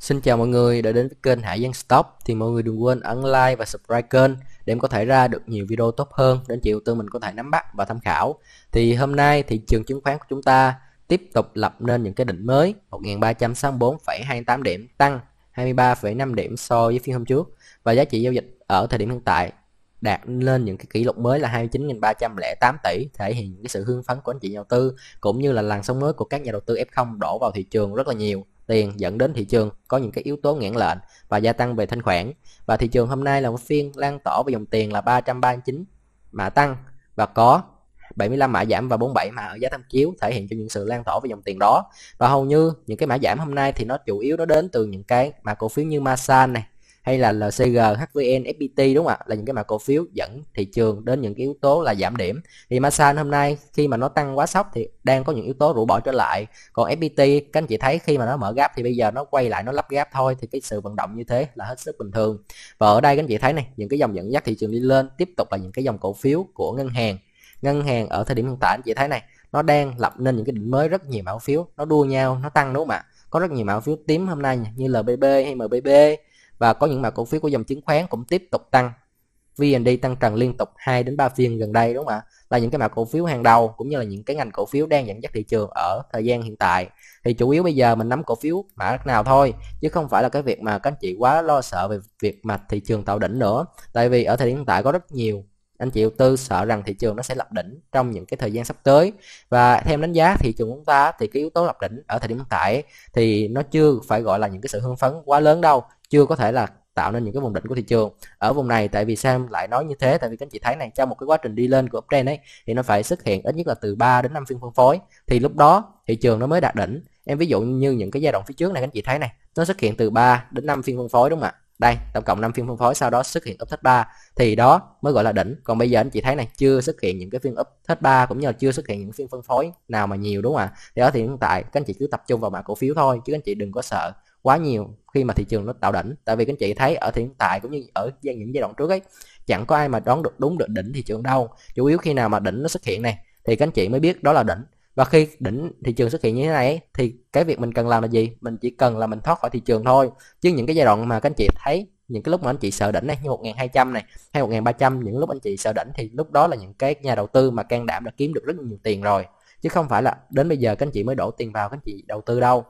Xin chào mọi người đã đến với kênh Hải Giang Stock thì mọi người đừng quên ấn like và subscribe kênh để em có thể ra được nhiều video tốt hơn đến chiều tư mình có thể nắm bắt và tham khảo. Thì hôm nay thị trường chứng khoán của chúng ta tiếp tục lập nên những cái đỉnh mới 1364,28 điểm tăng 23,5 điểm so với phiên hôm trước và giá trị giao dịch ở thời điểm hiện tại đạt lên những cái kỷ lục mới là 29.308 tỷ thể hiện cái sự hưng phấn của anh chị nhà đầu tư cũng như là làn sóng mới của các nhà đầu tư F0 đổ vào thị trường rất là nhiều tiền dẫn đến thị trường có những cái yếu tố nghẽn lệnh và gia tăng về thanh khoản và thị trường hôm nay là một phiên lan tỏa về dòng tiền là 339 mã tăng và có 75 mã giảm và 47 mã ở giá tham chiếu thể hiện cho những sự lan tỏa về dòng tiền đó và hầu như những cái mã giảm hôm nay thì nó chủ yếu nó đến từ những cái mã cổ phiếu như Masan này hay là LCG, HVN, FPT đúng không ạ? Là những cái mã cổ phiếu dẫn thị trường đến những cái yếu tố là giảm điểm. Thì Masan hôm nay khi mà nó tăng quá sốc thì đang có những yếu tố rũ bỏ trở lại. Còn FPT các anh chị thấy khi mà nó mở gap thì bây giờ nó quay lại nó lắp gap thôi thì cái sự vận động như thế là hết sức bình thường. Và ở đây các anh chị thấy này, những cái dòng dẫn dắt thị trường đi lên tiếp tục là những cái dòng cổ phiếu của ngân hàng. Ngân hàng ở thời điểm hiện tại anh chị thấy này, nó đang lập nên những cái đỉnh mới rất nhiều mã cổ phiếu, nó đua nhau, nó tăng đúng không ạ? Có rất nhiều mã cổ phiếu tím hôm nay như LBB hay MBB và có những mã cổ phiếu của dòng chứng khoán cũng tiếp tục tăng VND tăng trần liên tục 2 đến 3 phiên gần đây đúng không ạ? Là những cái mã cổ phiếu hàng đầu cũng như là những cái ngành cổ phiếu đang dẫn dắt thị trường ở thời gian hiện tại. Thì chủ yếu bây giờ mình nắm cổ phiếu mã nào thôi chứ không phải là cái việc mà các anh chị quá lo sợ về việc mà thị trường tạo đỉnh nữa. Tại vì ở thời điểm hiện tại có rất nhiều anh chị đầu tư sợ rằng thị trường nó sẽ lập đỉnh trong những cái thời gian sắp tới và theo đánh giá thị trường của chúng ta thì cái yếu tố lập đỉnh ở thời điểm hiện tại thì nó chưa phải gọi là những cái sự hưng phấn quá lớn đâu chưa có thể là tạo nên những cái vùng đỉnh của thị trường ở vùng này tại vì sao lại nói như thế tại vì các anh chị thấy này trong một cái quá trình đi lên của uptrend ấy thì nó phải xuất hiện ít nhất là từ 3 đến 5 phiên phân phối thì lúc đó thị trường nó mới đạt đỉnh em ví dụ như những cái giai đoạn phía trước này các anh chị thấy này nó xuất hiện từ 3 đến 5 phiên phân phối đúng không ạ đây tổng cộng 5 phiên phân phối sau đó xuất hiện up thách 3 thì đó mới gọi là đỉnh còn bây giờ anh chị thấy này chưa xuất hiện những cái phiên up thách 3 cũng như là chưa xuất hiện những phiên phân phối nào mà nhiều đúng không ạ thì đó thì hiện tại các anh chị cứ tập trung vào mã cổ phiếu thôi chứ anh chị đừng có sợ quá nhiều khi mà thị trường nó tạo đỉnh tại vì các anh chị thấy ở hiện tại cũng như ở những giai đoạn trước ấy chẳng có ai mà đoán được đúng được đỉnh thị trường đâu chủ yếu khi nào mà đỉnh nó xuất hiện này thì các anh chị mới biết đó là đỉnh và khi đỉnh thị trường xuất hiện như thế này thì cái việc mình cần làm là gì mình chỉ cần là mình thoát khỏi thị trường thôi chứ những cái giai đoạn mà các anh chị thấy những cái lúc mà anh chị sợ đỉnh này như 1200 này hay 1300 những lúc anh chị sợ đỉnh thì lúc đó là những cái nhà đầu tư mà can đảm đã kiếm được rất nhiều tiền rồi chứ không phải là đến bây giờ các anh chị mới đổ tiền vào các anh chị đầu tư đâu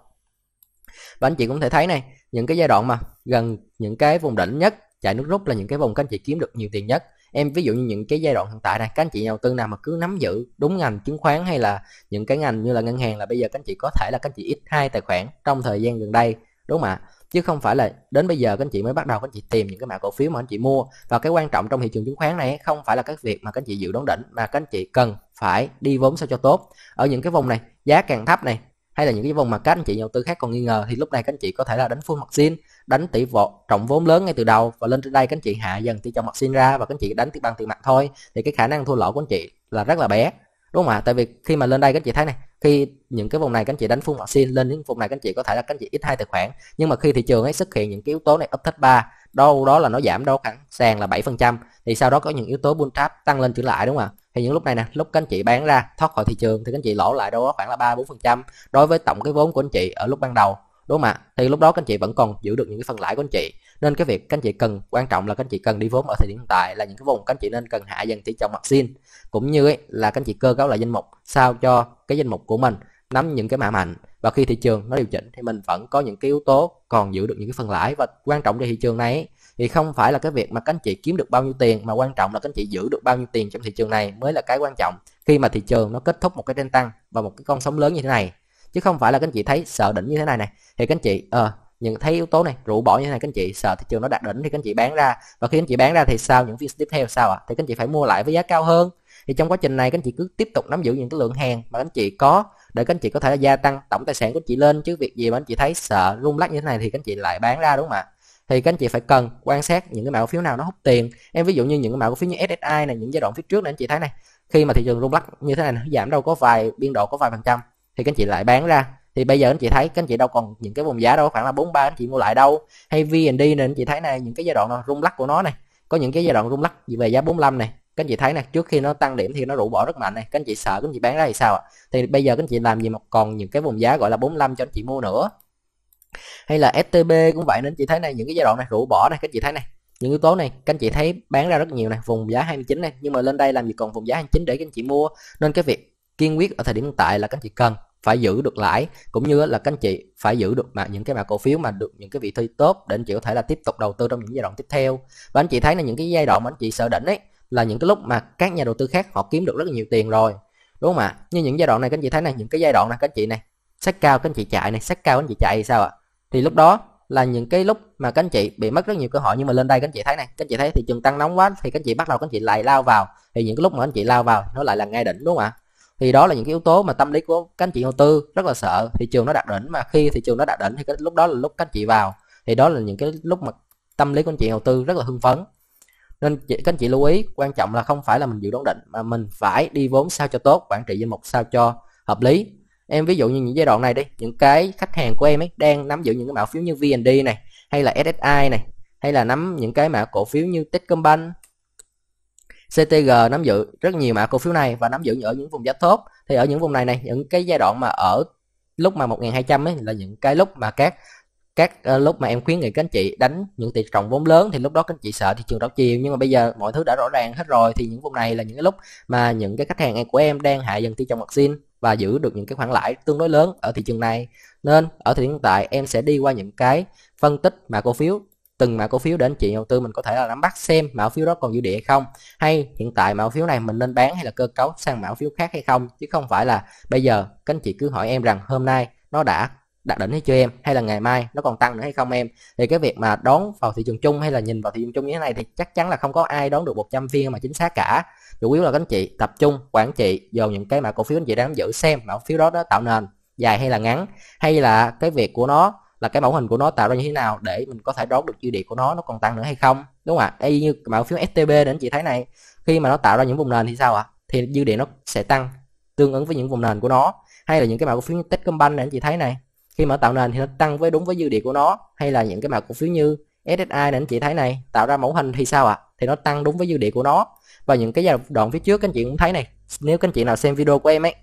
và anh chị cũng thể thấy này những cái giai đoạn mà gần những cái vùng đỉnh nhất chạy nước rút là những cái vùng các anh chị kiếm được nhiều tiền nhất em ví dụ như những cái giai đoạn hiện tại này các anh chị đầu tư nào mà cứ nắm giữ đúng ngành chứng khoán hay là những cái ngành như là ngân hàng là bây giờ các anh chị có thể là các anh chị ít hai tài khoản trong thời gian gần đây đúng không ạ chứ không phải là đến bây giờ các anh chị mới bắt đầu các anh chị tìm những cái mã cổ phiếu mà anh chị mua và cái quan trọng trong thị trường chứng khoán này không phải là các việc mà các anh chị dự đoán đỉnh mà các anh chị cần phải đi vốn sao cho tốt ở những cái vùng này giá càng thấp này hay là những cái vùng mà các anh chị nhà đầu tư khác còn nghi ngờ thì lúc này các anh chị có thể là đánh full mặt xin đánh tỷ vọt trọng vốn lớn ngay từ đầu và lên trên đây các anh chị hạ dần tỷ trọng mặt xin ra và các anh chị đánh tiếp bằng tiền mặt thôi thì cái khả năng thua lỗ của anh chị là rất là bé đúng không ạ tại vì khi mà lên đây các anh chị thấy này khi những cái vùng này các anh chị đánh full mặt xin lên đến vùng này các anh chị có thể là các anh chị ít hai tài khoản nhưng mà khi thị trường ấy xuất hiện những cái yếu tố này up thách ba đâu đó là nó giảm đâu khoảng sàn là 7% thì sau đó có những yếu tố bull trap tăng lên trở lại đúng không ạ thì những lúc này nè lúc các anh chị bán ra thoát khỏi thị trường thì các anh chị lỗ lại đâu đó khoảng là ba bốn phần trăm đối với tổng cái vốn của anh chị ở lúc ban đầu đúng không ạ thì lúc đó các anh chị vẫn còn giữ được những cái phần lãi của anh chị nên cái việc các anh chị cần quan trọng là các anh chị cần đi vốn ở thời điểm hiện tại là những cái vùng các anh chị nên cần hạ dần tỷ trọng mặt xin cũng như ấy, là các anh chị cơ cấu lại danh mục sao cho cái danh mục của mình nắm những cái mã mạnh và khi thị trường nó điều chỉnh thì mình vẫn có những cái yếu tố còn giữ được những cái phần lãi và quan trọng cho thị trường này thì không phải là cái việc mà các anh chị kiếm được bao nhiêu tiền mà quan trọng là các anh chị giữ được bao nhiêu tiền trong thị trường này mới là cái quan trọng khi mà thị trường nó kết thúc một cái trend tăng và một cái con sóng lớn như thế này chứ không phải là các anh chị thấy sợ đỉnh như thế này này thì các anh chị ờ uh, những thấy yếu tố này rũ bỏ như thế này các anh chị sợ thị trường nó đạt đỉnh thì các anh chị bán ra và khi anh chị bán ra thì sao những phiên tiếp theo sao ạ à? thì các anh chị phải mua lại với giá cao hơn thì trong quá trình này các anh chị cứ tiếp tục nắm giữ những cái lượng hàng mà các anh chị có để các anh chị có thể gia tăng tổng tài sản của chị lên chứ việc gì mà anh chị thấy sợ rung lắc như thế này thì các anh chị lại bán ra đúng không ạ thì các anh chị phải cần quan sát những cái mã cổ phiếu nào nó hút tiền em ví dụ như những cái mã cổ phiếu như SSI này những giai đoạn phía trước này anh chị thấy này khi mà thị trường rung lắc như thế này nó giảm đâu có vài biên độ có vài phần trăm thì các anh chị lại bán ra thì bây giờ anh chị thấy các anh chị đâu còn những cái vùng giá đâu khoảng là 43 anh chị mua lại đâu hay VND này anh chị thấy này những cái giai đoạn nào, rung lắc của nó này có những cái giai đoạn rung lắc về giá 45 này các anh chị thấy nè trước khi nó tăng điểm thì nó rủ bỏ rất mạnh này các anh chị sợ các anh chị bán ra thì sao ạ thì bây giờ các anh chị làm gì mà còn những cái vùng giá gọi là 45 cho anh chị mua nữa hay là STB cũng vậy nên chị thấy này những cái giai đoạn này rũ bỏ này các chị thấy này những yếu tố này các anh chị thấy bán ra rất nhiều này vùng giá 29 này nhưng mà lên đây làm gì còn vùng giá 29 để các anh chị mua nên cái việc kiên quyết ở thời điểm hiện tại là các anh chị cần phải giữ được lãi cũng như là các anh chị phải giữ được mà những cái mã cổ phiếu mà được những cái vị thi tốt để anh chị có thể là tiếp tục đầu tư trong những giai đoạn tiếp theo và anh chị thấy là những cái giai đoạn mà anh chị sợ đỉnh ấy là những cái lúc mà các nhà đầu tư khác họ kiếm được rất là nhiều tiền rồi đúng không ạ như những giai đoạn này các anh chị thấy này những cái giai đoạn này các anh chị này sát cao các anh chị chạy này sát cao các anh chị chạy sao ạ à? thì lúc đó là những cái lúc mà các anh chị bị mất rất nhiều cơ hội nhưng mà lên đây các anh chị thấy này các anh chị thấy thị trường tăng nóng quá thì các anh chị bắt đầu các anh chị lại lao vào thì những cái lúc mà anh chị lao vào nó lại là ngay đỉnh đúng không ạ thì đó là những cái yếu tố mà tâm lý của các anh chị đầu tư rất là sợ thị trường nó đạt đỉnh mà khi thị trường nó đạt đỉnh thì cái lúc đó là lúc các anh chị vào thì đó là những cái lúc mà tâm lý của anh chị đầu tư rất là hưng phấn nên các anh chị lưu ý quan trọng là không phải là mình dự đoán định mà mình phải đi vốn sao cho tốt quản trị danh mục sao cho hợp lý em ví dụ như những giai đoạn này đi những cái khách hàng của em ấy đang nắm giữ những cái mã phiếu như VND này hay là SSI này hay là nắm những cái mã cổ phiếu như Techcombank CTG nắm giữ rất nhiều mã cổ phiếu này và nắm giữ ở những vùng giá tốt thì ở những vùng này này những cái giai đoạn mà ở lúc mà 1200 ấy là những cái lúc mà các các uh, lúc mà em khuyến nghị các anh chị đánh những tỷ trọng vốn lớn thì lúc đó các anh chị sợ thị trường đảo chiều nhưng mà bây giờ mọi thứ đã rõ ràng hết rồi thì những vùng này là những cái lúc mà những cái khách hàng của em đang hạ dần tỷ trọng vaccine và giữ được những cái khoản lãi tương đối lớn ở thị trường này. Nên ở thời điểm hiện tại em sẽ đi qua những cái phân tích mã cổ phiếu từng mã cổ phiếu để anh chị đầu tư mình có thể là nắm bắt xem mã cổ phiếu đó còn dư địa hay không hay hiện tại mã cổ phiếu này mình nên bán hay là cơ cấu sang mã cổ phiếu khác hay không chứ không phải là bây giờ các anh chị cứ hỏi em rằng hôm nay nó đã đạt đỉnh hay chưa em hay là ngày mai nó còn tăng nữa hay không em thì cái việc mà đón vào thị trường chung hay là nhìn vào thị trường chung như thế này thì chắc chắn là không có ai đón được 100 viên mà chính xác cả chủ yếu là các anh chị tập trung quản trị vào những cái mã cổ phiếu anh chị đang giữ xem mã cổ phiếu đó nó tạo nền dài hay là ngắn hay là cái việc của nó là cái mẫu hình của nó tạo ra như thế nào để mình có thể đón được dư địa của nó nó còn tăng nữa hay không đúng không ạ y như mã cổ phiếu STB để anh chị thấy này khi mà nó tạo ra những vùng nền thì sao ạ thì dư địa nó sẽ tăng tương ứng với những vùng nền của nó hay là những cái mã cổ phiếu như Techcombank để anh chị thấy này khi mà tạo nền thì nó tăng với đúng với dư địa của nó hay là những cái mã cổ phiếu như SSI này anh chị thấy này tạo ra mẫu hình thì sao ạ à? thì nó tăng đúng với dư địa của nó và những cái giai đoạn phía trước các anh chị cũng thấy này nếu các anh chị nào xem video của em ấy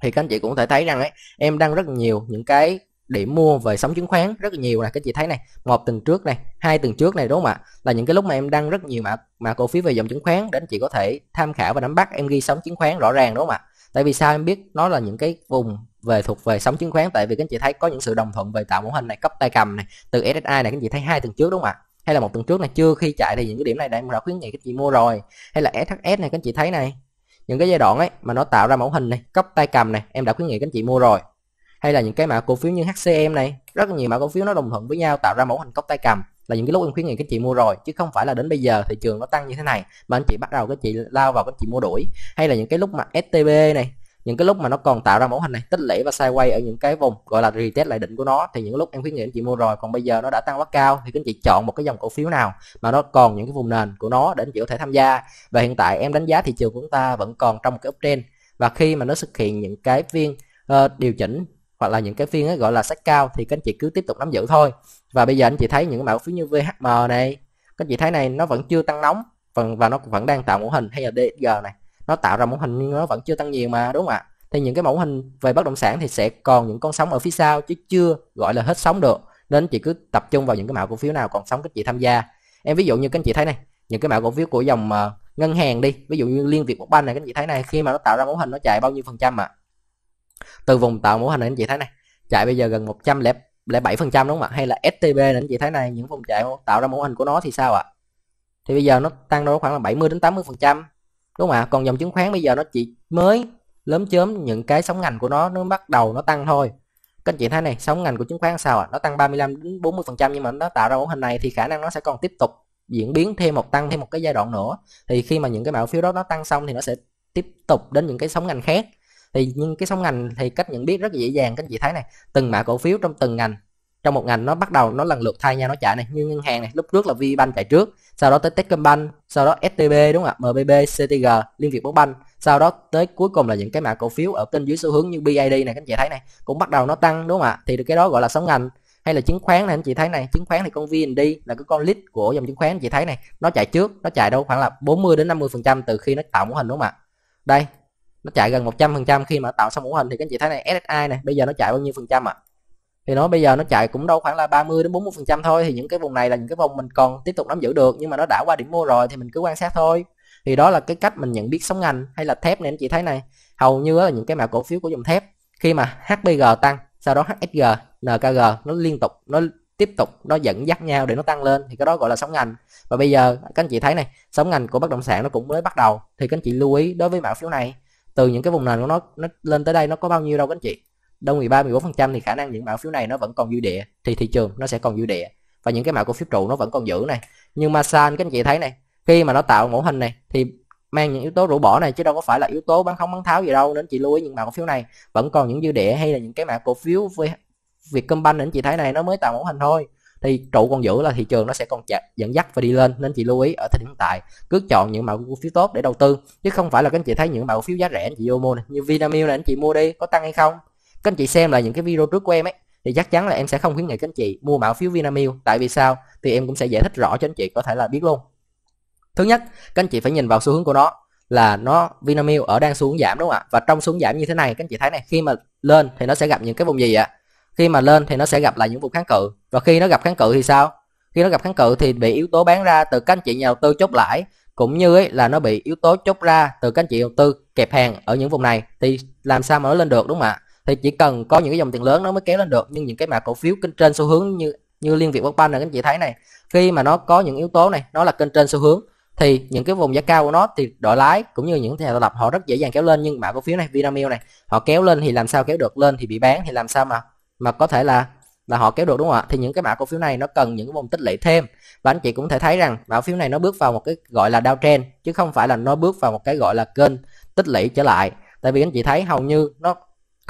thì các anh chị cũng thể thấy rằng ấy em đăng rất nhiều những cái điểm mua về sóng chứng khoán rất nhiều là các chị thấy này một tuần trước này hai tuần trước này đúng không ạ là những cái lúc mà em đăng rất nhiều mã mã cổ phiếu về dòng chứng khoán đến chị có thể tham khảo và nắm bắt em ghi sóng chứng khoán rõ ràng đúng không ạ tại vì sao em biết nó là những cái vùng về thuộc về sóng chứng khoán tại vì các anh chị thấy có những sự đồng thuận về tạo mẫu hình này cấp tay cầm này từ SSI này các anh chị thấy hai tuần trước đúng không ạ hay là một tuần trước này chưa khi chạy thì những cái điểm này đã khuyến nghị các chị mua rồi hay là SHS này các anh chị thấy này những cái giai đoạn ấy mà nó tạo ra mẫu hình này cấp tay cầm này em đã khuyến nghị các anh chị mua rồi hay là những cái mã cổ phiếu như HCM này rất nhiều mã cổ phiếu nó đồng thuận với nhau tạo ra mẫu hình cốc tay cầm là những cái lúc em khuyến nghị các chị mua rồi chứ không phải là đến bây giờ thị trường nó tăng như thế này mà anh chị bắt đầu các chị lao vào các chị mua đuổi hay là những cái lúc mà STB này những cái lúc mà nó còn tạo ra mẫu hình này tích lũy và sideways ở những cái vùng gọi là retest lại đỉnh của nó thì những lúc em khuyến nghị anh chị mua rồi còn bây giờ nó đã tăng quá cao thì các anh chị chọn một cái dòng cổ phiếu nào mà nó còn những cái vùng nền của nó để anh chị có thể tham gia và hiện tại em đánh giá thị trường của chúng ta vẫn còn trong một cái uptrend và khi mà nó xuất hiện những cái phiên uh, điều chỉnh hoặc là những cái phiên ấy gọi là sách cao thì các anh chị cứ tiếp tục nắm giữ thôi và bây giờ anh chị thấy những mã cổ phiếu như VHM này các anh chị thấy này nó vẫn chưa tăng nóng và, nó vẫn đang tạo mẫu hình hay là DG này nó tạo ra mẫu hình nó vẫn chưa tăng nhiều mà đúng không ạ thì những cái mẫu hình về bất động sản thì sẽ còn những con sóng ở phía sau chứ chưa gọi là hết sóng được nên chị cứ tập trung vào những cái mã cổ phiếu nào còn sóng các chị tham gia em ví dụ như các anh chị thấy này những cái mã cổ phiếu của dòng uh, ngân hàng đi ví dụ như liên việt một banh này các anh chị thấy này khi mà nó tạo ra mẫu hình nó chạy bao nhiêu phần trăm ạ à? từ vùng tạo mẫu hình này anh chị thấy này chạy bây giờ gần một trăm lẻ bảy phần trăm đúng không ạ hay là STB này anh chị thấy này những vùng chạy tạo ra mẫu hình của nó thì sao ạ à? thì bây giờ nó tăng đâu khoảng là 70 đến 80 phần trăm đúng không ạ còn dòng chứng khoán bây giờ nó chỉ mới lớn chớm những cái sóng ngành của nó nó bắt đầu nó tăng thôi các anh chị thấy này sóng ngành của chứng khoán sao ạ à? nó tăng 35 đến 40 phần trăm nhưng mà nó tạo ra ổn hình này thì khả năng nó sẽ còn tiếp tục diễn biến thêm một tăng thêm một cái giai đoạn nữa thì khi mà những cái mạo phiếu đó nó tăng xong thì nó sẽ tiếp tục đến những cái sóng ngành khác thì những cái sóng ngành thì cách nhận biết rất dễ dàng các anh chị thấy này từng mã cổ phiếu trong từng ngành trong một ngành nó bắt đầu nó lần lượt thay nhau nó chạy này như ngân hàng này lúc trước là vi VBank chạy trước sau đó tới Techcombank, sau đó STB đúng không ạ, MBB, CTG, Liên Việt Bóng Banh, sau đó tới cuối cùng là những cái mã cổ phiếu ở kênh dưới xu hướng như BID này các anh chị thấy này, cũng bắt đầu nó tăng đúng không ạ? Thì cái đó gọi là sóng ngành hay là chứng khoán này anh chị thấy này, chứng khoán thì con VND là cái con lead của dòng chứng khoán anh chị thấy này, nó chạy trước, nó chạy đâu khoảng là 40 đến 50% từ khi nó tạo mô hình đúng không ạ? Đây, nó chạy gần 100% khi mà tạo xong mô hình thì các anh chị thấy này SSI này, bây giờ nó chạy bao nhiêu phần trăm ạ? À? thì nó bây giờ nó chạy cũng đâu khoảng là 30 đến 40 phần trăm thôi thì những cái vùng này là những cái vùng mình còn tiếp tục nắm giữ được nhưng mà nó đã qua điểm mua rồi thì mình cứ quan sát thôi thì đó là cái cách mình nhận biết sóng ngành hay là thép anh chị thấy này hầu như là những cái mã cổ phiếu của dòng thép khi mà HPG tăng sau đó HSG NKG nó liên tục nó tiếp tục nó dẫn dắt nhau để nó tăng lên thì cái đó gọi là sóng ngành và bây giờ các anh chị thấy này sóng ngành của bất động sản nó cũng mới bắt đầu thì các anh chị lưu ý đối với mã phiếu này từ những cái vùng này nó nó lên tới đây nó có bao nhiêu đâu các anh chị đâu 13 14% thì khả năng những mã phiếu này nó vẫn còn dư địa thì thị trường nó sẽ còn dư địa và những cái mã cổ phiếu trụ nó vẫn còn giữ này nhưng mà san các anh chị thấy này khi mà nó tạo mẫu hình này thì mang những yếu tố rũ bỏ này chứ đâu có phải là yếu tố bán không bán tháo gì đâu nên chị lưu ý những mã cổ phiếu này vẫn còn những dư địa hay là những cái mã cổ phiếu với Vietcombank anh chị thấy này nó mới tạo mẫu hình thôi thì trụ còn giữ là thị trường nó sẽ còn dẫn dắt và đi lên nên chị lưu ý ở thời điểm hiện tại cứ chọn những mã cổ phiếu tốt để đầu tư chứ không phải là các anh chị thấy những mã cổ phiếu giá rẻ anh chị vô mua này. như Vinamilk này anh chị mua đi có tăng hay không các anh chị xem lại những cái video trước của em ấy thì chắc chắn là em sẽ không khuyến nghị các anh chị mua mã phiếu Vinamilk tại vì sao thì em cũng sẽ giải thích rõ cho anh chị có thể là biết luôn thứ nhất các anh chị phải nhìn vào xu hướng của nó là nó Vinamilk ở đang xuống giảm đúng không ạ và trong xuống giảm như thế này các anh chị thấy này khi mà lên thì nó sẽ gặp những cái vùng gì ạ khi mà lên thì nó sẽ gặp lại những vùng kháng cự và khi nó gặp kháng cự thì sao khi nó gặp kháng cự thì bị yếu tố bán ra từ các anh chị nhà đầu tư chốt lãi cũng như ấy là nó bị yếu tố chốt ra từ các anh chị đầu tư kẹp hàng ở những vùng này thì làm sao mà nó lên được đúng không ạ thì chỉ cần có những cái dòng tiền lớn nó mới kéo lên được nhưng những cái mã cổ phiếu kênh trên xu hướng như như liên việt bank này các anh chị thấy này khi mà nó có những yếu tố này nó là kênh trên xu hướng thì những cái vùng giá cao của nó thì đội lái cũng như những nhà tạo lập họ rất dễ dàng kéo lên nhưng mã cổ phiếu này Vinamilk này họ kéo lên thì làm sao kéo được lên thì bị bán thì làm sao mà mà có thể là là họ kéo được đúng không ạ thì những cái mã cổ phiếu này nó cần những cái vùng tích lũy thêm và anh chị cũng thể thấy rằng mã cổ phiếu này nó bước vào một cái gọi là downtrend chứ không phải là nó bước vào một cái gọi là kênh tích lũy trở lại tại vì anh chị thấy hầu như nó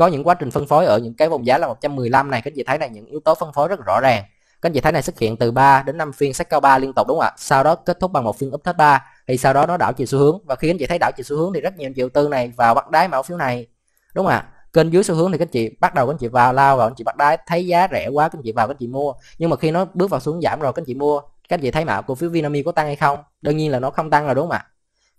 có những quá trình phân phối ở những cái vùng giá là 115 này các anh chị thấy này những yếu tố phân phối rất rõ ràng các anh chị thấy này xuất hiện từ 3 đến 5 phiên sách cao 3 liên tục đúng không ạ sau đó kết thúc bằng một phiên up hết ba thì sau đó nó đảo chiều xu hướng và khi anh chị thấy đảo chiều xu hướng thì rất nhiều triệu tư này vào bắt đáy mã phiếu này đúng không ạ kênh dưới xu hướng thì các anh chị bắt đầu các anh chị vào lao vào anh chị bắt đáy thấy giá rẻ quá các anh chị vào các anh chị mua nhưng mà khi nó bước vào xuống giảm rồi các anh chị mua các anh chị thấy mạo cổ phiếu Vinamilk có tăng hay không đương nhiên là nó không tăng rồi đúng không ạ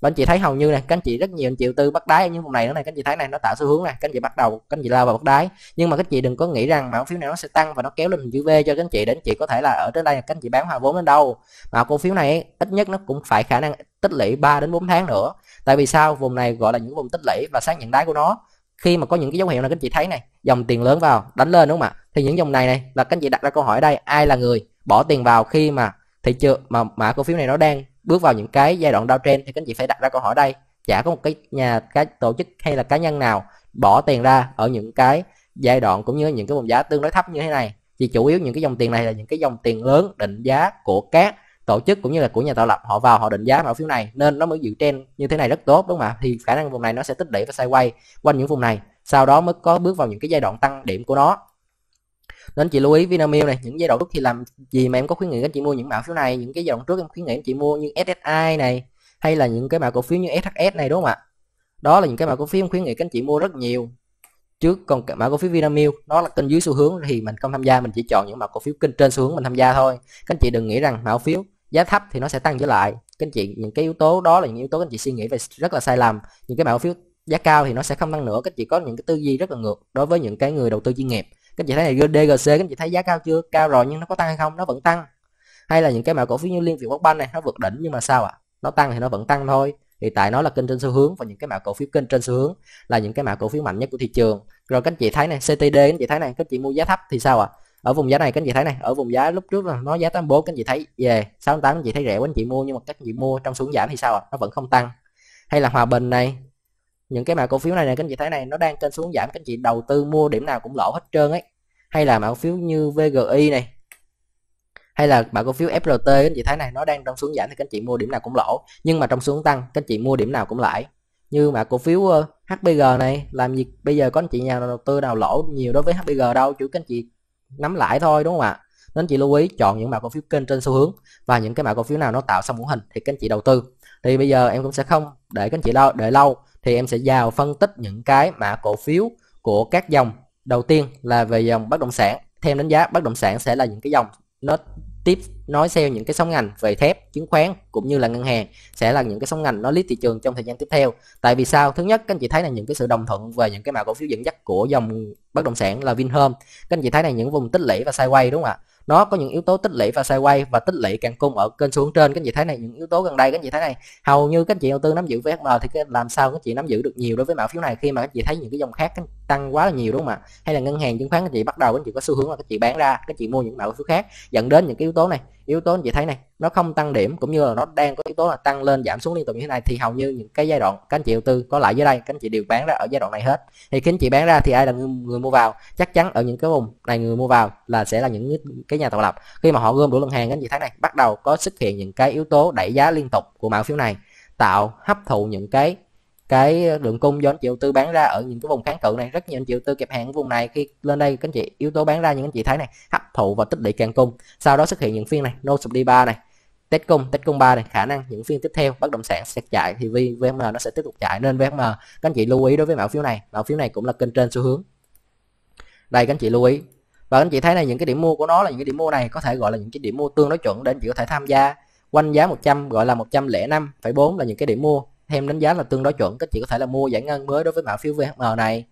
và anh chị thấy hầu như này các anh chị rất nhiều anh chị đầu tư bắt đáy ở những vùng này nữa này các anh chị thấy này nó tạo xu hướng này các anh chị bắt đầu các anh chị lao vào bắt đáy nhưng mà các anh chị đừng có nghĩ rằng mã cổ phiếu này nó sẽ tăng và nó kéo lên hình chữ V cho các anh chị đến chị có thể là ở trên đây các anh chị bán hòa vốn đến đâu mà cổ phiếu này ít nhất nó cũng phải khả năng tích lũy 3 đến 4 tháng nữa tại vì sao vùng này gọi là những vùng tích lũy và xác nhận đáy của nó khi mà có những cái dấu hiệu là các anh chị thấy này dòng tiền lớn vào đánh lên đúng không ạ thì những dòng này này là các anh chị đặt ra câu hỏi đây ai là người bỏ tiền vào khi mà thị trường mà mã cổ phiếu này nó đang bước vào những cái giai đoạn downtrend thì các anh chị phải đặt ra câu hỏi đây chả có một cái nhà cái tổ chức hay là cá nhân nào bỏ tiền ra ở những cái giai đoạn cũng như những cái vùng giá tương đối thấp như thế này thì chủ yếu những cái dòng tiền này là những cái dòng tiền lớn định giá của các tổ chức cũng như là của nhà tạo lập họ vào họ định giá vào phiếu này nên nó mới giữ trend như thế này rất tốt đúng không ạ thì khả năng vùng này nó sẽ tích lũy và xoay quay quanh những vùng này sau đó mới có bước vào những cái giai đoạn tăng điểm của nó nên chị lưu ý Vinamilk này những giai đoạn trước thì làm gì mà em có khuyến nghị các chị mua những mã phiếu này những cái giai đoạn trước em khuyến nghị chị mua như SSI này hay là những cái mã cổ phiếu như SHS này đúng không ạ đó là những cái mã cổ phiếu em khuyến nghị các chị mua rất nhiều trước còn mã cổ phiếu Vinamilk nó là kênh dưới xu hướng thì mình không tham gia mình chỉ chọn những mã cổ phiếu kênh trên xu hướng mình tham gia thôi các anh chị đừng nghĩ rằng mã cổ phiếu giá thấp thì nó sẽ tăng trở lại các anh chị những cái yếu tố đó là những yếu tố các anh chị suy nghĩ về rất là sai lầm những cái mã cổ phiếu giá cao thì nó sẽ không tăng nữa các chị có những cái tư duy rất là ngược đối với những cái người đầu tư chuyên nghiệp các chị thấy là DGC các chị thấy giá cao chưa cao rồi nhưng nó có tăng hay không nó vẫn tăng hay là những cái mã cổ phiếu như liên việt quốc banh này nó vượt đỉnh nhưng mà sao ạ à? nó tăng thì nó vẫn tăng thôi thì tại nó là kênh trên xu hướng và những cái mã cổ phiếu kênh trên xu hướng là những cái mã cổ phiếu mạnh nhất của thị trường rồi các chị thấy này CTD các chị thấy này các chị mua giá thấp thì sao ạ à? ở vùng giá này các chị thấy này ở vùng giá lúc trước là nó giá 84 các chị thấy về yeah, 68 các chị thấy rẻ quá anh chị mua nhưng mà các chị mua trong xuống giảm thì sao ạ à? nó vẫn không tăng hay là hòa bình này những cái mã cổ phiếu này này các anh chị thấy này nó đang kênh xuống giảm các anh chị đầu tư mua điểm nào cũng lỗ hết trơn ấy hay là mã cổ phiếu như VGI này hay là mã cổ phiếu FLT các anh chị thấy này nó đang trong xuống giảm thì các anh chị mua điểm nào cũng lỗ nhưng mà trong xuống tăng các anh chị mua điểm nào cũng lãi như mã cổ phiếu ờ, HBG này làm gì bây giờ có anh chị nhà đầu tư nào lỗ nhiều đối với HBG đâu chứ các anh chị nắm lãi thôi đúng không ạ nên chị lưu ý chọn những mã cổ phiếu kênh trên xu hướng và những cái mã cổ phiếu nào nó tạo xong mẫu hình thì các anh chị đầu tư thì bây giờ em cũng sẽ không để các anh chị lâu đợi lâu thì em sẽ vào phân tích những cái mã cổ phiếu của các dòng đầu tiên là về dòng bất động sản theo đánh giá bất động sản sẽ là những cái dòng nó tiếp nói theo những cái sóng ngành về thép chứng khoán cũng như là ngân hàng sẽ là những cái sóng ngành nó lít thị trường trong thời gian tiếp theo tại vì sao thứ nhất các anh chị thấy là những cái sự đồng thuận về những cái mã cổ phiếu dẫn dắt của dòng bất động sản là Vinhome các anh chị thấy là những vùng tích lũy và sideways đúng không ạ nó có những yếu tố tích lũy và sideways và tích lũy càng cung ở kênh xuống trên cái gì thế này những yếu tố gần đây cái gì thế này hầu như các chị đầu tư nắm giữ VHM thì làm sao các chị nắm giữ được nhiều đối với mã phiếu này khi mà các chị thấy những cái dòng khác tăng quá là nhiều đúng không ạ hay là ngân hàng chứng khoán các chị bắt đầu các chị có xu hướng là các chị bán ra các chị mua những mã phiếu khác dẫn đến những cái yếu tố này yếu tố chị thấy này nó không tăng điểm cũng như là nó đang có yếu tố là tăng lên giảm xuống liên tục như thế này thì hầu như những cái giai đoạn các anh chị đầu tư có lại dưới đây các anh chị đều bán ra ở giai đoạn này hết thì khi anh chị bán ra thì ai là người, người mua vào chắc chắn ở những cái vùng này người mua vào là sẽ là những cái nhà tạo lập khi mà họ gom đủ lượng hàng các anh chị thấy này bắt đầu có xuất hiện những cái yếu tố đẩy giá liên tục của mã phiếu này tạo hấp thụ những cái cái lượng cung do anh chị đầu tư bán ra ở những cái vùng kháng cự này rất nhiều anh chị đầu tư kẹp hàng ở vùng này khi lên đây các anh chị yếu tố bán ra những anh chị thấy này hấp thụ và tích lũy càng cung sau đó xuất hiện những phiên này no sụp đi ba này test cung test cung ba này khả năng những phiên tiếp theo bất động sản sẽ chạy thì vm nó sẽ tiếp tục chạy nên vm các anh chị lưu ý đối với mã phiếu này mã phiếu này cũng là kênh trên xu hướng đây các anh chị lưu ý và anh chị thấy là những cái điểm mua của nó là những cái điểm mua này có thể gọi là những cái điểm mua tương đối chuẩn để anh chị có thể tham gia quanh giá 100 gọi là 105,4 là những cái điểm mua Em đánh giá là tương đối chuẩn, các chị có thể là mua giải ngân mới đối với mã phiếu VHM này.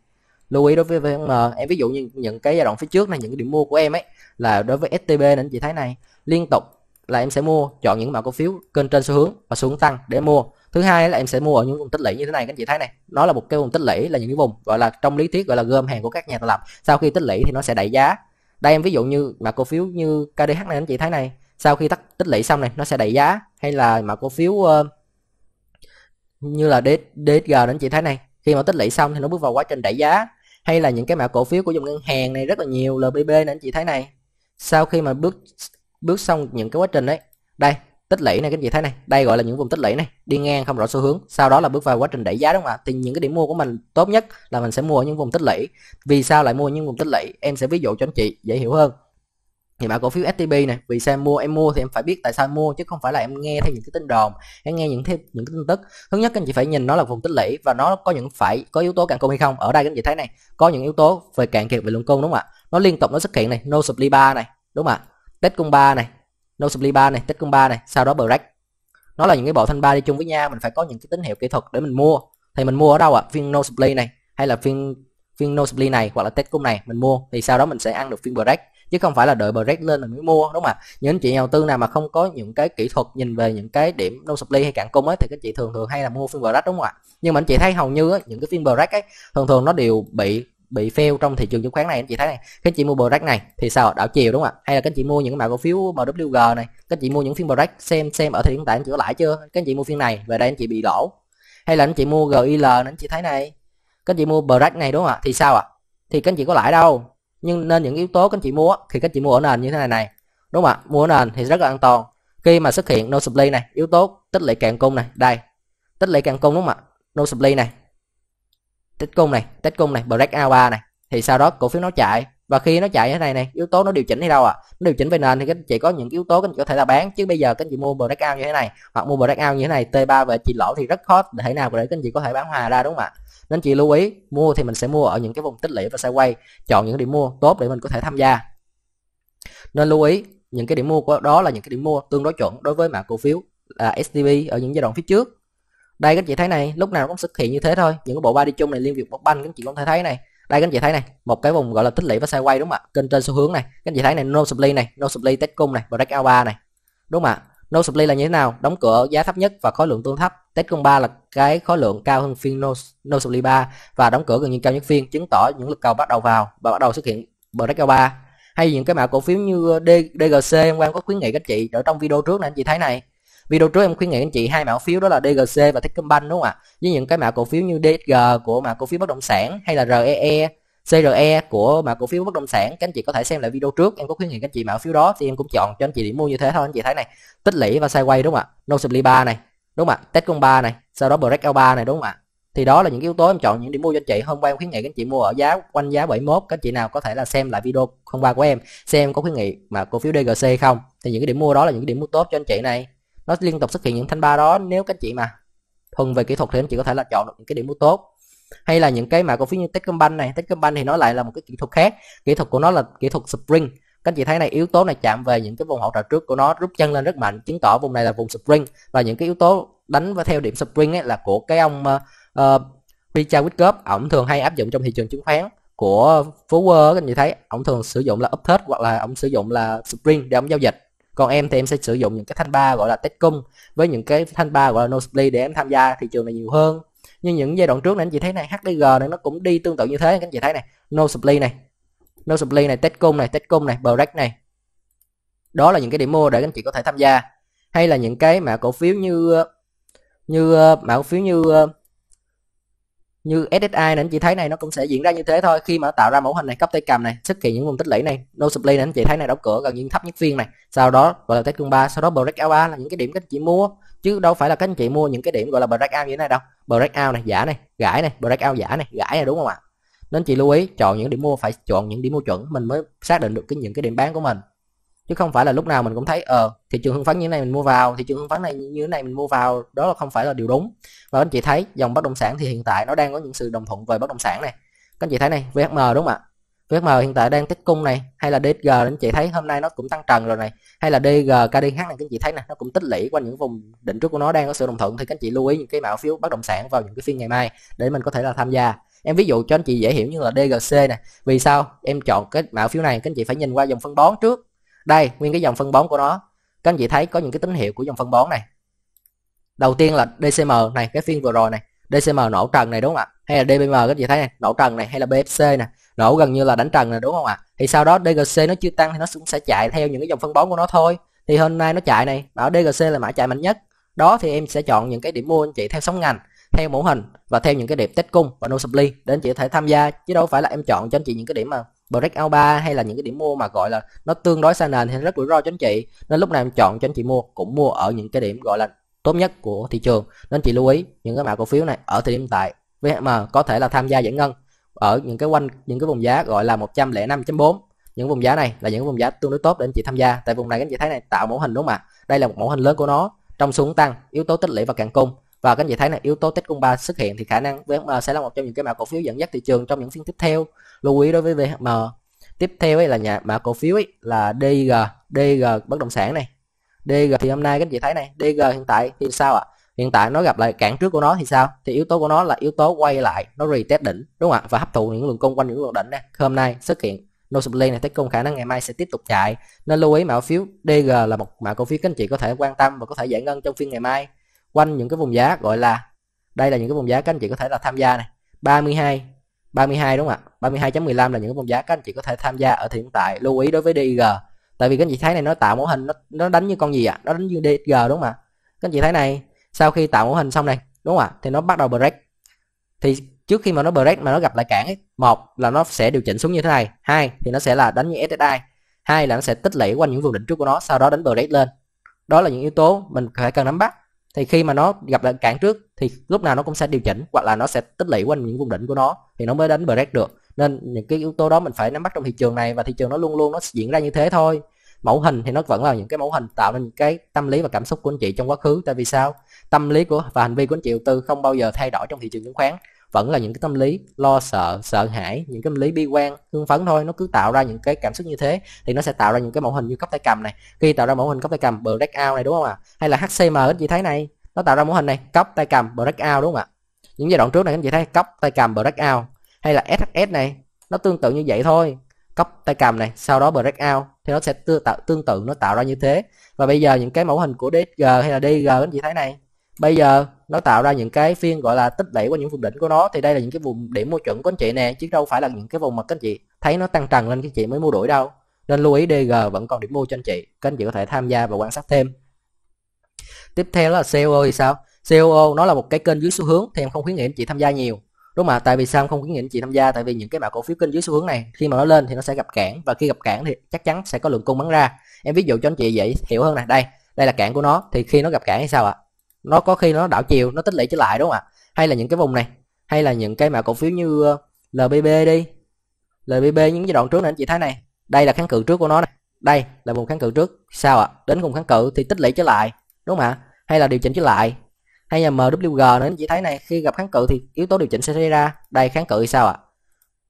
Lưu ý đối với VHM, em ví dụ như những cái giai đoạn phía trước này, những cái điểm mua của em ấy là đối với STB này anh chị thấy này, liên tục là em sẽ mua chọn những mã cổ phiếu kênh trên xu hướng và xu hướng tăng để mua thứ hai là em sẽ mua ở những vùng tích lũy như thế này các chị thấy này nó là một cái vùng tích lũy là những cái vùng gọi là trong lý thuyết gọi là gom hàng của các nhà tạo lập sau khi tích lũy thì nó sẽ đẩy giá đây em ví dụ như mã cổ phiếu như KDH này anh chị thấy này sau khi tắt tích lũy xong này nó sẽ đẩy giá hay là mã cổ phiếu uh, như là DSG đến chị thấy này khi mà tích lũy xong thì nó bước vào quá trình đẩy giá hay là những cái mã cổ phiếu của dòng ngân hàng này rất là nhiều LBB này anh chị thấy này sau khi mà bước bước xong những cái quá trình đấy đây tích lũy này các anh chị thấy này đây gọi là những vùng tích lũy này đi ngang không rõ xu hướng sau đó là bước vào quá trình đẩy giá đúng không ạ thì những cái điểm mua của mình tốt nhất là mình sẽ mua ở những vùng tích lũy vì sao lại mua những vùng tích lũy em sẽ ví dụ cho anh chị dễ hiểu hơn thì mã cổ phiếu STB này vì sao em mua em mua thì em phải biết tại sao em mua chứ không phải là em nghe theo những cái tin đồn em nghe những thêm những cái tin tức thứ nhất anh chị phải nhìn nó là vùng tích lũy và nó có những phải có yếu tố cạn cung hay không ở đây anh chị thấy này có những yếu tố về cạn kiệt về lượng cung đúng không ạ nó liên tục nó xuất hiện này no supply bar này đúng không ạ test cung ba này no supply bar này test cung ba này sau đó break nó là những cái bộ thanh ba đi chung với nhau mình phải có những cái tín hiệu kỹ thuật để mình mua thì mình mua ở đâu ạ à? phiên no supply này hay là phiên phiên no supply này hoặc là test cung này mình mua thì sau đó mình sẽ ăn được phiên break chứ không phải là đợi break lên mình mới mua đúng không ạ những anh chị nhà đầu tư nào mà không có những cái kỹ thuật nhìn về những cái điểm no supply hay cạn cung ấy thì các chị thường thường hay là mua phiên break đúng không ạ nhưng mà anh chị thấy hầu như á, những cái phiên break ấy thường thường nó đều bị bị fail trong thị trường chứng khoán này anh chị thấy này các chị mua break này thì sao đảo chiều đúng không ạ hay là các chị mua những mã cổ phiếu MWG này các chị mua những phiên break xem xem ở thời điểm tại anh chị có lãi chưa các chị mua phiên này về đây anh chị bị lỗ hay là anh chị mua GIL anh chị thấy này các chị mua break này đúng không ạ thì sao ạ thì các chị có lãi đâu nhưng nên những yếu tố các anh chị mua thì các anh chị mua ở nền như thế này này đúng không ạ mua ở nền thì rất là an toàn khi mà xuất hiện no supply này yếu tố tích lũy càng cung này đây tích lũy càng cung đúng không ạ no supply này tích cung này tích cung này break out 3 này thì sau đó cổ phiếu nó chạy và khi nó chạy thế này này yếu tố nó điều chỉnh hay đâu ạ à? nó điều chỉnh về nền thì các chị có những yếu tố các anh chị có thể là bán chứ bây giờ các anh chị mua breakout như thế này hoặc mua breakout như thế này t 3 về chị lỗ thì rất khó để thể nào để các anh chị có thể bán hòa ra đúng không ạ nên chị lưu ý mua thì mình sẽ mua ở những cái vùng tích lũy và sideways quay chọn những điểm mua tốt để mình có thể tham gia nên lưu ý những cái điểm mua của đó là những cái điểm mua tương đối chuẩn đối với mã cổ phiếu là STB ở những giai đoạn phía trước đây các chị thấy này lúc nào cũng xuất hiện như thế thôi những cái bộ ba đi chung này liên việt bóc banh các chị cũng thể thấy này đây các anh chị thấy này một cái vùng gọi là tích lũy và quay đúng không ạ kênh trên xu hướng này các anh chị thấy này no supply này no supply test cung này breakout 3 này đúng không ạ no supply là như thế nào đóng cửa giá thấp nhất và khối lượng tương thấp test cung 3 là cái khối lượng cao hơn phiên no, no supply 3 và đóng cửa gần như cao nhất phiên chứng tỏ những lực cầu bắt đầu vào và bắt đầu xuất hiện breakout 3 hay những cái mã cổ phiếu như d DGC em quan có khuyến nghị các chị ở trong video trước này anh chị thấy này video trước em khuyến nghị anh chị hai mã cổ phiếu đó là DGC và Techcombank đúng không ạ với những cái mã cổ phiếu như dg của mã cổ phiếu bất động sản hay là REE CRE của mã cổ phiếu bất động sản các anh chị có thể xem lại video trước em có khuyến nghị các anh chị mã phiếu đó thì em cũng chọn cho anh chị điểm mua như thế thôi anh chị thấy này tích lũy và quay đúng không ạ Nosebleed 3 này đúng không ạ Techcombank 3 này sau đó Breakout 3 này đúng không ạ thì đó là những yếu tố em chọn những điểm mua cho anh chị hôm qua em khuyến nghị các anh chị mua ở giá quanh giá 71 các anh chị nào có thể là xem lại video hôm qua của em xem có khuyến nghị mà cổ phiếu DGC không thì những cái điểm mua đó là những cái điểm mua tốt cho anh chị này nó liên tục xuất hiện những thanh ba đó nếu các chị mà thuần về kỹ thuật thì anh chị có thể là chọn được những cái điểm mua tốt hay là những cái mà cổ phiếu như Techcombank này Techcombank thì nó lại là một cái kỹ thuật khác kỹ thuật của nó là kỹ thuật spring các chị thấy này yếu tố này chạm về những cái vùng hỗ trợ trước của nó rút chân lên rất mạnh chứng tỏ vùng này là vùng spring và những cái yếu tố đánh và theo điểm spring ấy là của cái ông uh, uh, Richard ổng thường hay áp dụng trong thị trường chứng khoán của phố Wall các chị thấy ổng thường sử dụng là uptrend hoặc là ổng sử dụng là spring để ổng giao dịch còn em thì em sẽ sử dụng những cái thanh ba gọi là tech cung với những cái thanh ba gọi là nosebleed để em tham gia thị trường này nhiều hơn nhưng những giai đoạn trước này anh chị thấy này HDG này nó cũng đi tương tự như thế anh chị thấy này nosebleed này nosebleed này tech cung này tech cung này break này đó là những cái điểm mua để anh chị có thể tham gia hay là những cái mã cổ phiếu như như mã cổ phiếu như như SSI này anh chị thấy này nó cũng sẽ diễn ra như thế thôi khi mà nó tạo ra mẫu hình này cấp tay cầm này xuất hiện những vùng tích lũy này no supply này anh chị thấy này đóng cửa gần như thấp nhất phiên này sau đó gọi là test cương ba sau đó breakout ba là những cái điểm các anh chị mua chứ đâu phải là các anh chị mua những cái điểm gọi là break out như thế này đâu break out này giả này gãi này break out giả này gãi này đúng không ạ nên chị lưu ý chọn những điểm mua phải chọn những điểm mua chuẩn mình mới xác định được cái những cái điểm bán của mình chứ không phải là lúc nào mình cũng thấy ờ thị trường hưng phấn như thế này mình mua vào thị trường hưng phấn này như thế này mình mua vào đó là không phải là điều đúng và anh chị thấy dòng bất động sản thì hiện tại nó đang có những sự đồng thuận về bất động sản này các anh chị thấy này VHM đúng không ạ VHM hiện tại đang tích cung này hay là DG anh chị thấy hôm nay nó cũng tăng trần rồi này hay là DG KDH này các anh chị thấy này nó cũng tích lũy qua những vùng đỉnh trước của nó đang có sự đồng thuận thì các anh chị lưu ý những cái mã phiếu bất động sản vào những cái phiên ngày mai để mình có thể là tham gia em ví dụ cho anh chị dễ hiểu như là DGC này vì sao em chọn cái mã phiếu này các anh chị phải nhìn qua dòng phân bón trước đây nguyên cái dòng phân bón của nó các anh chị thấy có những cái tín hiệu của dòng phân bón này đầu tiên là DCM này cái phiên vừa rồi này DCM nổ trần này đúng không ạ hay là DBM các anh chị thấy này nổ trần này hay là BFC này nổ gần như là đánh trần này đúng không ạ thì sau đó DGC nó chưa tăng thì nó cũng sẽ chạy theo những cái dòng phân bón của nó thôi thì hôm nay nó chạy này bảo DGC là mã chạy mạnh nhất đó thì em sẽ chọn những cái điểm mua anh chị theo sóng ngành theo mẫu hình và theo những cái điểm test cung và no supply để anh chị có thể tham gia chứ đâu phải là em chọn cho anh chị những cái điểm mà breakout Alba hay là những cái điểm mua mà gọi là nó tương đối xa nền thì rất rủi ro cho anh chị nên lúc nào em chọn cho anh chị mua cũng mua ở những cái điểm gọi là tốt nhất của thị trường nên chị lưu ý những cái mã cổ phiếu này ở thời điểm tại VHM có thể là tham gia giải ngân ở những cái quanh những cái vùng giá gọi là 105.4 những vùng giá này là những vùng giá tương đối tốt để anh chị tham gia tại vùng này các anh chị thấy này tạo mẫu hình đúng không ạ đây là một mẫu hình lớn của nó trong xuống tăng yếu tố tích lũy và càng cung và các anh chị thấy là yếu tố tích cung ba xuất hiện thì khả năng VHM sẽ là một trong những cái mã cổ phiếu dẫn dắt thị trường trong những phiên tiếp theo lưu ý đối với VHM tiếp theo ấy là nhà mã cổ phiếu ấy là DG DG bất động sản này DG thì hôm nay các anh chị thấy này DG hiện tại thì sao ạ à? hiện tại nó gặp lại cản trước của nó thì sao thì yếu tố của nó là yếu tố quay lại nó retest đỉnh đúng không ạ và hấp thụ những lượng cung quanh những lượng đỉnh này hôm nay xuất hiện no supply này thấy cung khả năng ngày mai sẽ tiếp tục chạy nên lưu ý mã cổ phiếu DG là một mã cổ phiếu các anh chị có thể quan tâm và có thể giải ngân trong phiên ngày mai quanh những cái vùng giá gọi là đây là những cái vùng giá các anh chị có thể là tham gia này 32 32 đúng không ạ 32.15 là những vùng giá các anh chị có thể tham gia ở hiện tại lưu ý đối với Dg, tại vì các anh chị thấy này nó tạo mẫu hình nó, nó đánh như con gì ạ à? nó đánh như Dg đúng không ạ các anh chị thấy này sau khi tạo mẫu hình xong này đúng không ạ thì nó bắt đầu break thì trước khi mà nó break mà nó gặp lại cản ấy, một là nó sẽ điều chỉnh xuống như thế này hai thì nó sẽ là đánh như SSI hai là nó sẽ tích lũy quanh những vùng đỉnh trước của nó sau đó đánh break lên đó là những yếu tố mình phải cần nắm bắt thì khi mà nó gặp lại cản trước thì lúc nào nó cũng sẽ điều chỉnh hoặc là nó sẽ tích lũy quanh những vùng đỉnh của nó thì nó mới đến break được nên những cái yếu tố đó mình phải nắm bắt trong thị trường này và thị trường nó luôn luôn nó diễn ra như thế thôi mẫu hình thì nó vẫn là những cái mẫu hình tạo nên cái tâm lý và cảm xúc của anh chị trong quá khứ tại vì sao tâm lý của và hành vi của anh chị đầu tư không bao giờ thay đổi trong thị trường chứng khoán vẫn là những cái tâm lý lo sợ sợ hãi những cái tâm lý bi quan hưng phấn thôi nó cứ tạo ra những cái cảm xúc như thế thì nó sẽ tạo ra những cái mẫu hình như cốc tay cầm này khi tạo ra mẫu hình cốc tay cầm black out này đúng không ạ à? hay là hcm gì thấy này nó tạo ra mẫu hình này cốc tay cầm black out đúng không ạ à? những giai đoạn trước này các anh chị thấy cốc tay cầm black out hay là shs này nó tương tự như vậy thôi cốc tay cầm này sau đó break out thì nó sẽ tương tự tương tự nó tạo ra như thế và bây giờ những cái mẫu hình của DG hay là DG anh chị thấy này bây giờ nó tạo ra những cái phiên gọi là tích lũy qua những vùng đỉnh của nó thì đây là những cái vùng điểm mua chuẩn của anh chị nè chứ đâu phải là những cái vùng mà các anh chị thấy nó tăng trần lên các anh chị mới mua đuổi đâu nên lưu ý DG vẫn còn điểm mua cho anh chị các anh chị có thể tham gia và quan sát thêm tiếp theo là COO thì sao COO nó là một cái kênh dưới xu hướng thì em không khuyến nghị anh chị tham gia nhiều đúng mà tại vì sao em không khuyến nghị anh chị tham gia tại vì những cái mã cổ phiếu kênh dưới xu hướng này khi mà nó lên thì nó sẽ gặp cản và khi gặp cản thì chắc chắn sẽ có lượng cung bắn ra em ví dụ cho anh chị dễ hiểu hơn này đây đây là cản của nó thì khi nó gặp cản thì sao ạ à? nó có khi nó đảo chiều nó tích lũy trở lại đúng không ạ hay là những cái vùng này hay là những cái mã cổ phiếu như ờ, LBB đi LBB những giai đoạn trước này anh chị thấy này đây là kháng cự trước của nó này đây là vùng kháng cự trước sao ạ đến vùng kháng cự thì tích lũy trở lại đúng không ạ hay là điều chỉnh trở lại hay là MWG nữa anh chị thấy này khi gặp kháng cự thì yếu tố điều chỉnh sẽ xảy ra đây kháng cự sao ạ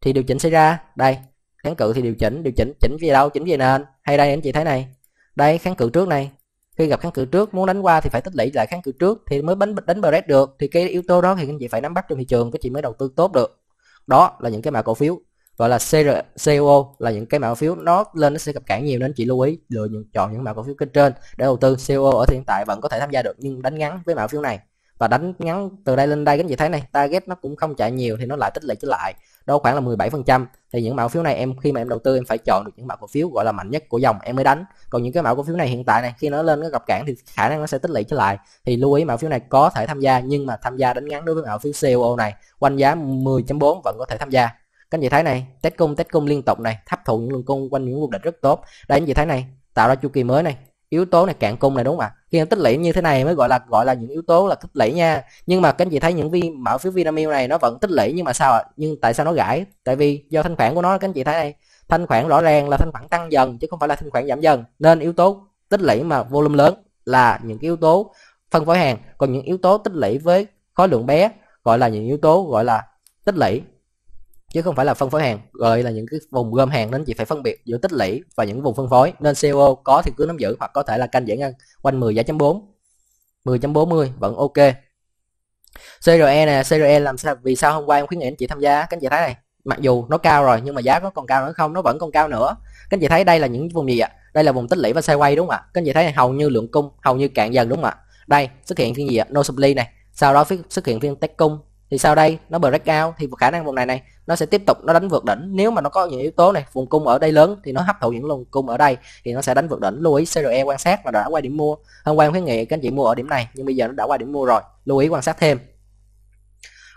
thì điều chỉnh xảy ra đây kháng cự thì điều chỉnh điều chỉnh chỉnh về đâu chỉnh về nền hay đây anh chị thấy này đây kháng cự trước này khi gặp kháng cự trước muốn đánh qua thì phải tích lũy lại kháng cự trước thì mới đánh đánh break được thì cái yếu tố đó thì anh chị phải nắm bắt trong thị trường các chị mới đầu tư tốt được đó là những cái mã cổ phiếu gọi là CR, là những cái mã cổ phiếu nó lên nó sẽ gặp cản nhiều nên chị lưu ý lựa những chọn những mã cổ phiếu kênh trên để đầu tư co ở hiện tại vẫn có thể tham gia được nhưng đánh ngắn với mã cổ phiếu này và đánh ngắn từ đây lên đây các chị thấy này target nó cũng không chạy nhiều thì nó lại tích lũy trở lại đó khoảng là 17% thì những mã cổ phiếu này em khi mà em đầu tư em phải chọn được những mã cổ phiếu gọi là mạnh nhất của dòng em mới đánh còn những cái mã cổ phiếu này hiện tại này khi nó lên nó gặp cản thì khả năng nó sẽ tích lũy trở lại thì lưu ý mã cổ phiếu này có thể tham gia nhưng mà tham gia đánh ngắn đối với mã cổ phiếu COO này quanh giá 10.4 vẫn có thể tham gia các anh chị thấy này test cung test cung liên tục này hấp thụ những lượng cung quanh những vùng đỉnh rất tốt đây anh chị thấy này tạo ra chu kỳ mới này yếu tố này cạn cung này đúng không ạ khi nó tích lũy như thế này mới gọi là gọi là những yếu tố là tích lũy nha nhưng mà các anh chị thấy những vi mã phiếu Vinamilk này nó vẫn tích lũy nhưng mà sao ạ nhưng tại sao nó gãy tại vì do thanh khoản của nó các anh chị thấy này thanh khoản rõ ràng là thanh khoản tăng dần chứ không phải là thanh khoản giảm dần nên yếu tố tích lũy mà volume lớn là những cái yếu tố phân phối hàng còn những yếu tố tích lũy với khối lượng bé gọi là những yếu tố gọi là tích lũy chứ không phải là phân phối hàng gọi là những cái vùng gom hàng nên chị phải phân biệt giữa tích lũy và những vùng phân phối nên CO có thì cứ nắm giữ hoặc có thể là canh giãn ngang quanh 10 giá chấm 4 10.40 vẫn ok CRE nè CRE làm sao vì sao hôm qua em khuyến nghị anh chị tham gia các anh chị thấy này mặc dù nó cao rồi nhưng mà giá nó còn cao nữa không nó vẫn còn cao nữa các anh chị thấy đây là những vùng gì ạ đây là vùng tích lũy và xoay quay đúng không ạ các anh chị thấy này, hầu như lượng cung hầu như cạn dần đúng không ạ đây xuất hiện phiên gì ạ no supply này sau đó xuất hiện phiên test cung thì sau đây nó break out thì khả năng vùng này này nó sẽ tiếp tục nó đánh vượt đỉnh nếu mà nó có những yếu tố này vùng cung ở đây lớn thì nó hấp thụ những luồng cung ở đây thì nó sẽ đánh vượt đỉnh lưu ý CRE e quan sát mà đã qua điểm mua hôm qua em khuyến nghị các anh chị mua ở điểm này nhưng bây giờ nó đã qua điểm mua rồi lưu ý quan sát thêm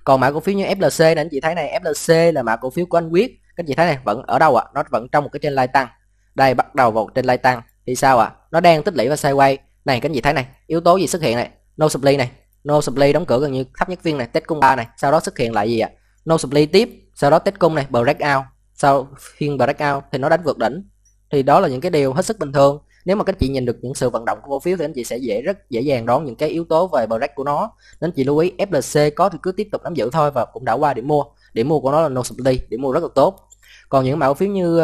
còn mã cổ phiếu như FLC này anh chị thấy này FLC là mã cổ phiếu của anh quyết các anh chị thấy này vẫn ở đâu ạ à? nó vẫn trong một cái trên lai tăng đây bắt đầu vào trên lai tăng thì sao ạ à? nó đang tích lũy và sideways này các anh chị thấy này yếu tố gì xuất hiện này no supply này no supply đóng cửa gần như thấp nhất viên này test cung ba này sau đó xuất hiện lại gì ạ no supply tiếp sau đó test cung này break out sau phiên break out thì nó đánh vượt đỉnh thì đó là những cái điều hết sức bình thường nếu mà các chị nhìn được những sự vận động của cổ phiếu thì anh chị sẽ dễ rất dễ dàng đón những cái yếu tố về break của nó nên chị lưu ý FLC có thì cứ tiếp tục nắm giữ thôi và cũng đã qua điểm mua điểm mua của nó là no supply điểm mua rất là tốt còn những mã cổ phiếu như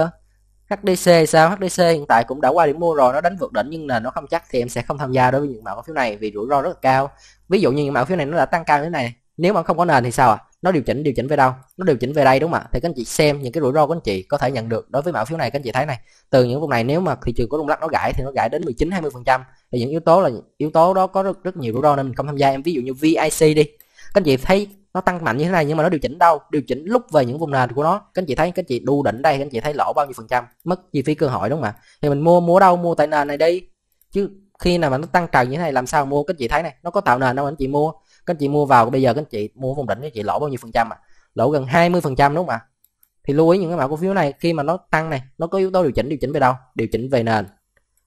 HDC sao? HDC hiện tại cũng đã qua điểm mua rồi, nó đánh vượt đỉnh nhưng là nó không chắc thì em sẽ không tham gia đối với những mã cổ phiếu này vì rủi ro rất là cao. Ví dụ như những mã cổ phiếu này nó đã tăng cao như thế này, nếu mà không có nền thì sao ạ? À? Nó điều chỉnh điều chỉnh về đâu? Nó điều chỉnh về đây đúng không ạ? Thì các anh chị xem những cái rủi ro của anh chị có thể nhận được đối với mã phiếu này các anh chị thấy này, từ những vùng này nếu mà thị trường có rung lắc nó gãy thì nó gãy đến 19 20% thì những yếu tố là yếu tố đó có rất, rất nhiều rủi ro nên mình không tham gia. Em ví dụ như VIC đi. Các anh chị thấy nó tăng mạnh như thế này nhưng mà nó điều chỉnh đâu điều chỉnh lúc về những vùng nền của nó các anh chị thấy các anh chị đu đỉnh đây các anh chị thấy lỗ bao nhiêu phần trăm mất chi phí cơ hội đúng không ạ thì mình mua mua đâu mua tại nền này đi chứ khi nào mà nó tăng trần như thế này làm sao mua các anh chị thấy này nó có tạo nền đâu anh chị mua các anh chị mua vào bây giờ các anh chị mua vùng đỉnh các anh chị lỗ bao nhiêu phần trăm à lỗ gần 20 phần trăm đúng không ạ thì lưu ý những cái mã cổ phiếu này khi mà nó tăng này nó có yếu tố điều chỉnh điều chỉnh về đâu điều chỉnh về nền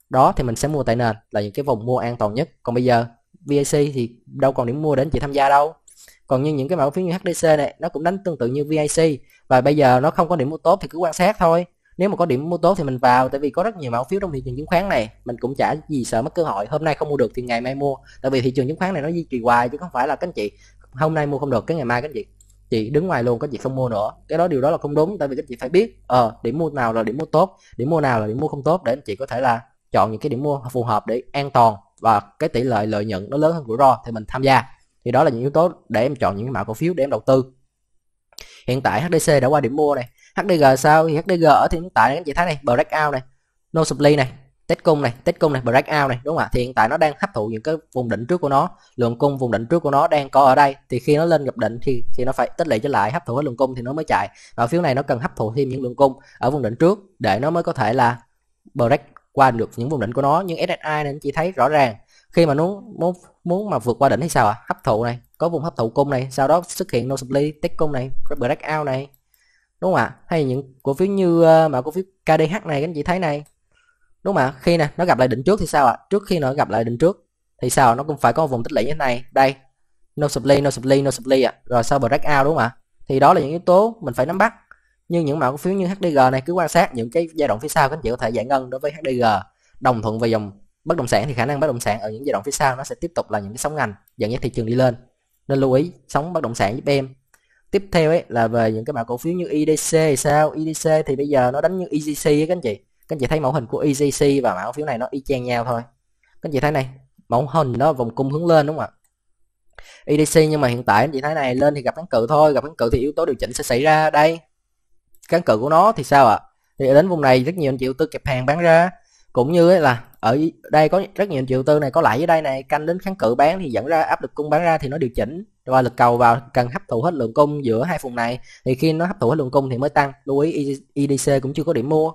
đó thì mình sẽ mua tại nền là những cái vùng mua an toàn nhất còn bây giờ VAC thì đâu còn điểm mua đến chị tham gia đâu còn như những cái mã cổ phiếu như HDC này nó cũng đánh tương tự như VIC và bây giờ nó không có điểm mua tốt thì cứ quan sát thôi nếu mà có điểm mua tốt thì mình vào tại vì có rất nhiều mã cổ phiếu trong thị trường chứng khoán này mình cũng chả gì sợ mất cơ hội hôm nay không mua được thì ngày mai mua tại vì thị trường chứng khoán này nó duy trì hoài chứ không phải là các anh chị hôm nay mua không được cái ngày mai các anh chị chị đứng ngoài luôn các chị không mua nữa cái đó điều đó là không đúng tại vì các chị phải biết ờ à, điểm mua nào là điểm mua tốt điểm mua nào là điểm mua không tốt để anh chị có thể là chọn những cái điểm mua phù hợp để an toàn và cái tỷ lệ lợi nhuận nó lớn hơn rủi ro thì mình tham gia thì đó là những yếu tố để em chọn những mã cổ phiếu để em đầu tư hiện tại HDC đã qua điểm mua này HDG sao thì HDG ở thì hiện tại anh chị thấy này breakout này no supply này test cung này test cung này breakout này đúng không ạ thì hiện tại nó đang hấp thụ những cái vùng đỉnh trước của nó lượng cung vùng đỉnh trước của nó đang có ở đây thì khi nó lên gặp đỉnh thì thì nó phải tích lũy trở lại hấp thụ cái lượng cung thì nó mới chạy và phiếu này nó cần hấp thụ thêm những lượng cung ở vùng đỉnh trước để nó mới có thể là break qua được những vùng đỉnh của nó nhưng SSI nên chị thấy rõ ràng khi mà muốn muốn muốn mà vượt qua đỉnh hay sao ạ à? hấp thụ này có vùng hấp thụ cung này sau đó xuất hiện no supply tích cung này break out này đúng không ạ hay những cổ phiếu như ờ, mà cổ phiếu KDH này các anh chị thấy này đúng không ạ khi nè nó gặp lại đỉnh trước thì sao ạ à? trước khi nó gặp lại đỉnh trước thì sao nó cũng phải có vùng tích lũy như thế này đây no supply no supply no supply ạ à. rồi sau break out đúng không ạ thì đó là những yếu tố mình phải nắm bắt nhưng những mã cổ phiếu như HDG này cứ quan sát những cái giai đoạn phía sau các anh chị có thể giải ngân đối với HDG đồng thuận về dòng bất động sản thì khả năng bất động sản ở những giai đoạn phía sau nó sẽ tiếp tục là những cái sóng ngành dẫn dắt thị trường đi lên nên lưu ý sóng bất động sản giúp em tiếp theo ấy là về những cái mã cổ phiếu như IDC e sao IDC e thì bây giờ nó đánh như EGC ấy các anh chị các anh chị thấy mẫu hình của EGC và mã cổ phiếu này nó y chang nhau thôi các anh chị thấy này mẫu hình nó vòng cung hướng lên đúng không ạ idc e nhưng mà hiện tại anh chị thấy này lên thì gặp kháng cự thôi gặp kháng cự thì yếu tố điều chỉnh sẽ xảy ra đây kháng cự của nó thì sao ạ thì đến vùng này rất nhiều anh chị đầu tư kẹp hàng bán ra cũng như là ở đây có rất nhiều triệu tư này có lãi dưới đây này canh đến kháng cự bán thì dẫn ra áp lực cung bán ra thì nó điều chỉnh và lực cầu vào cần hấp thụ hết lượng cung giữa hai vùng này thì khi nó hấp thụ hết lượng cung thì mới tăng lưu ý IDC cũng chưa có điểm mua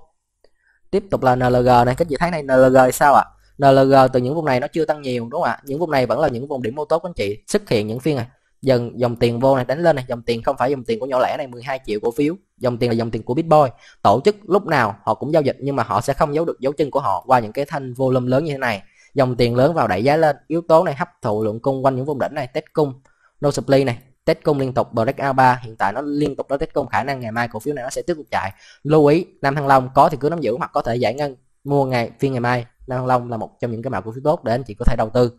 tiếp tục là NLG này các chị tháng này NLG sao ạ à? NLG từ những vùng này nó chưa tăng nhiều đúng không ạ những vùng này vẫn là những vùng điểm mua tốt anh chị xuất hiện những phiên này dần dòng tiền vô này đánh lên này dòng tiền không phải dòng tiền của nhỏ lẻ này 12 triệu cổ phiếu dòng tiền là dòng tiền của bitboy tổ chức lúc nào họ cũng giao dịch nhưng mà họ sẽ không giấu được dấu chân của họ qua những cái thanh volume lớn như thế này dòng tiền lớn vào đẩy giá lên yếu tố này hấp thụ lượng cung quanh những vùng đỉnh này test cung no supply này test cung liên tục breakout 3 hiện tại nó liên tục nó test cung khả năng ngày mai cổ phiếu này nó sẽ tiếp tục chạy lưu ý nam thăng long có thì cứ nắm giữ hoặc có thể giải ngân mua ngày phiên ngày mai nam thăng long là một trong những cái mã cổ phiếu tốt để anh chị có thể đầu tư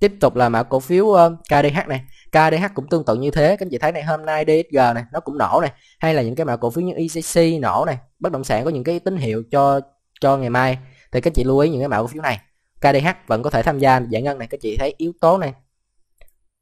tiếp tục là mã cổ phiếu ờ, KDH này KDH cũng tương tự như thế các anh chị thấy này hôm nay DSG này nó cũng nổ này hay là những cái mã cổ phiếu như ICC e nổ này bất động sản có những cái tín hiệu cho cho ngày mai thì các chị lưu ý những cái mã cổ phiếu này KDH vẫn có thể tham gia giải ngân này các chị thấy yếu tố này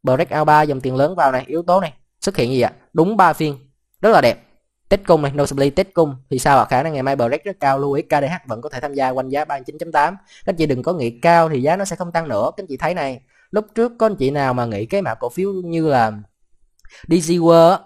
breakout 3 dòng tiền lớn vào này yếu tố này xuất hiện gì ạ đúng ba phiên rất là đẹp test cung này nosebleed test cung thì sao ạ khả năng ngày mai break rất cao lưu ý KDH vẫn có thể tham gia quanh giá 39.8 các chị đừng có nghĩ cao thì giá nó sẽ không tăng nữa các chị thấy này lúc trước có anh chị nào mà nghĩ cái mã cổ phiếu như là DG World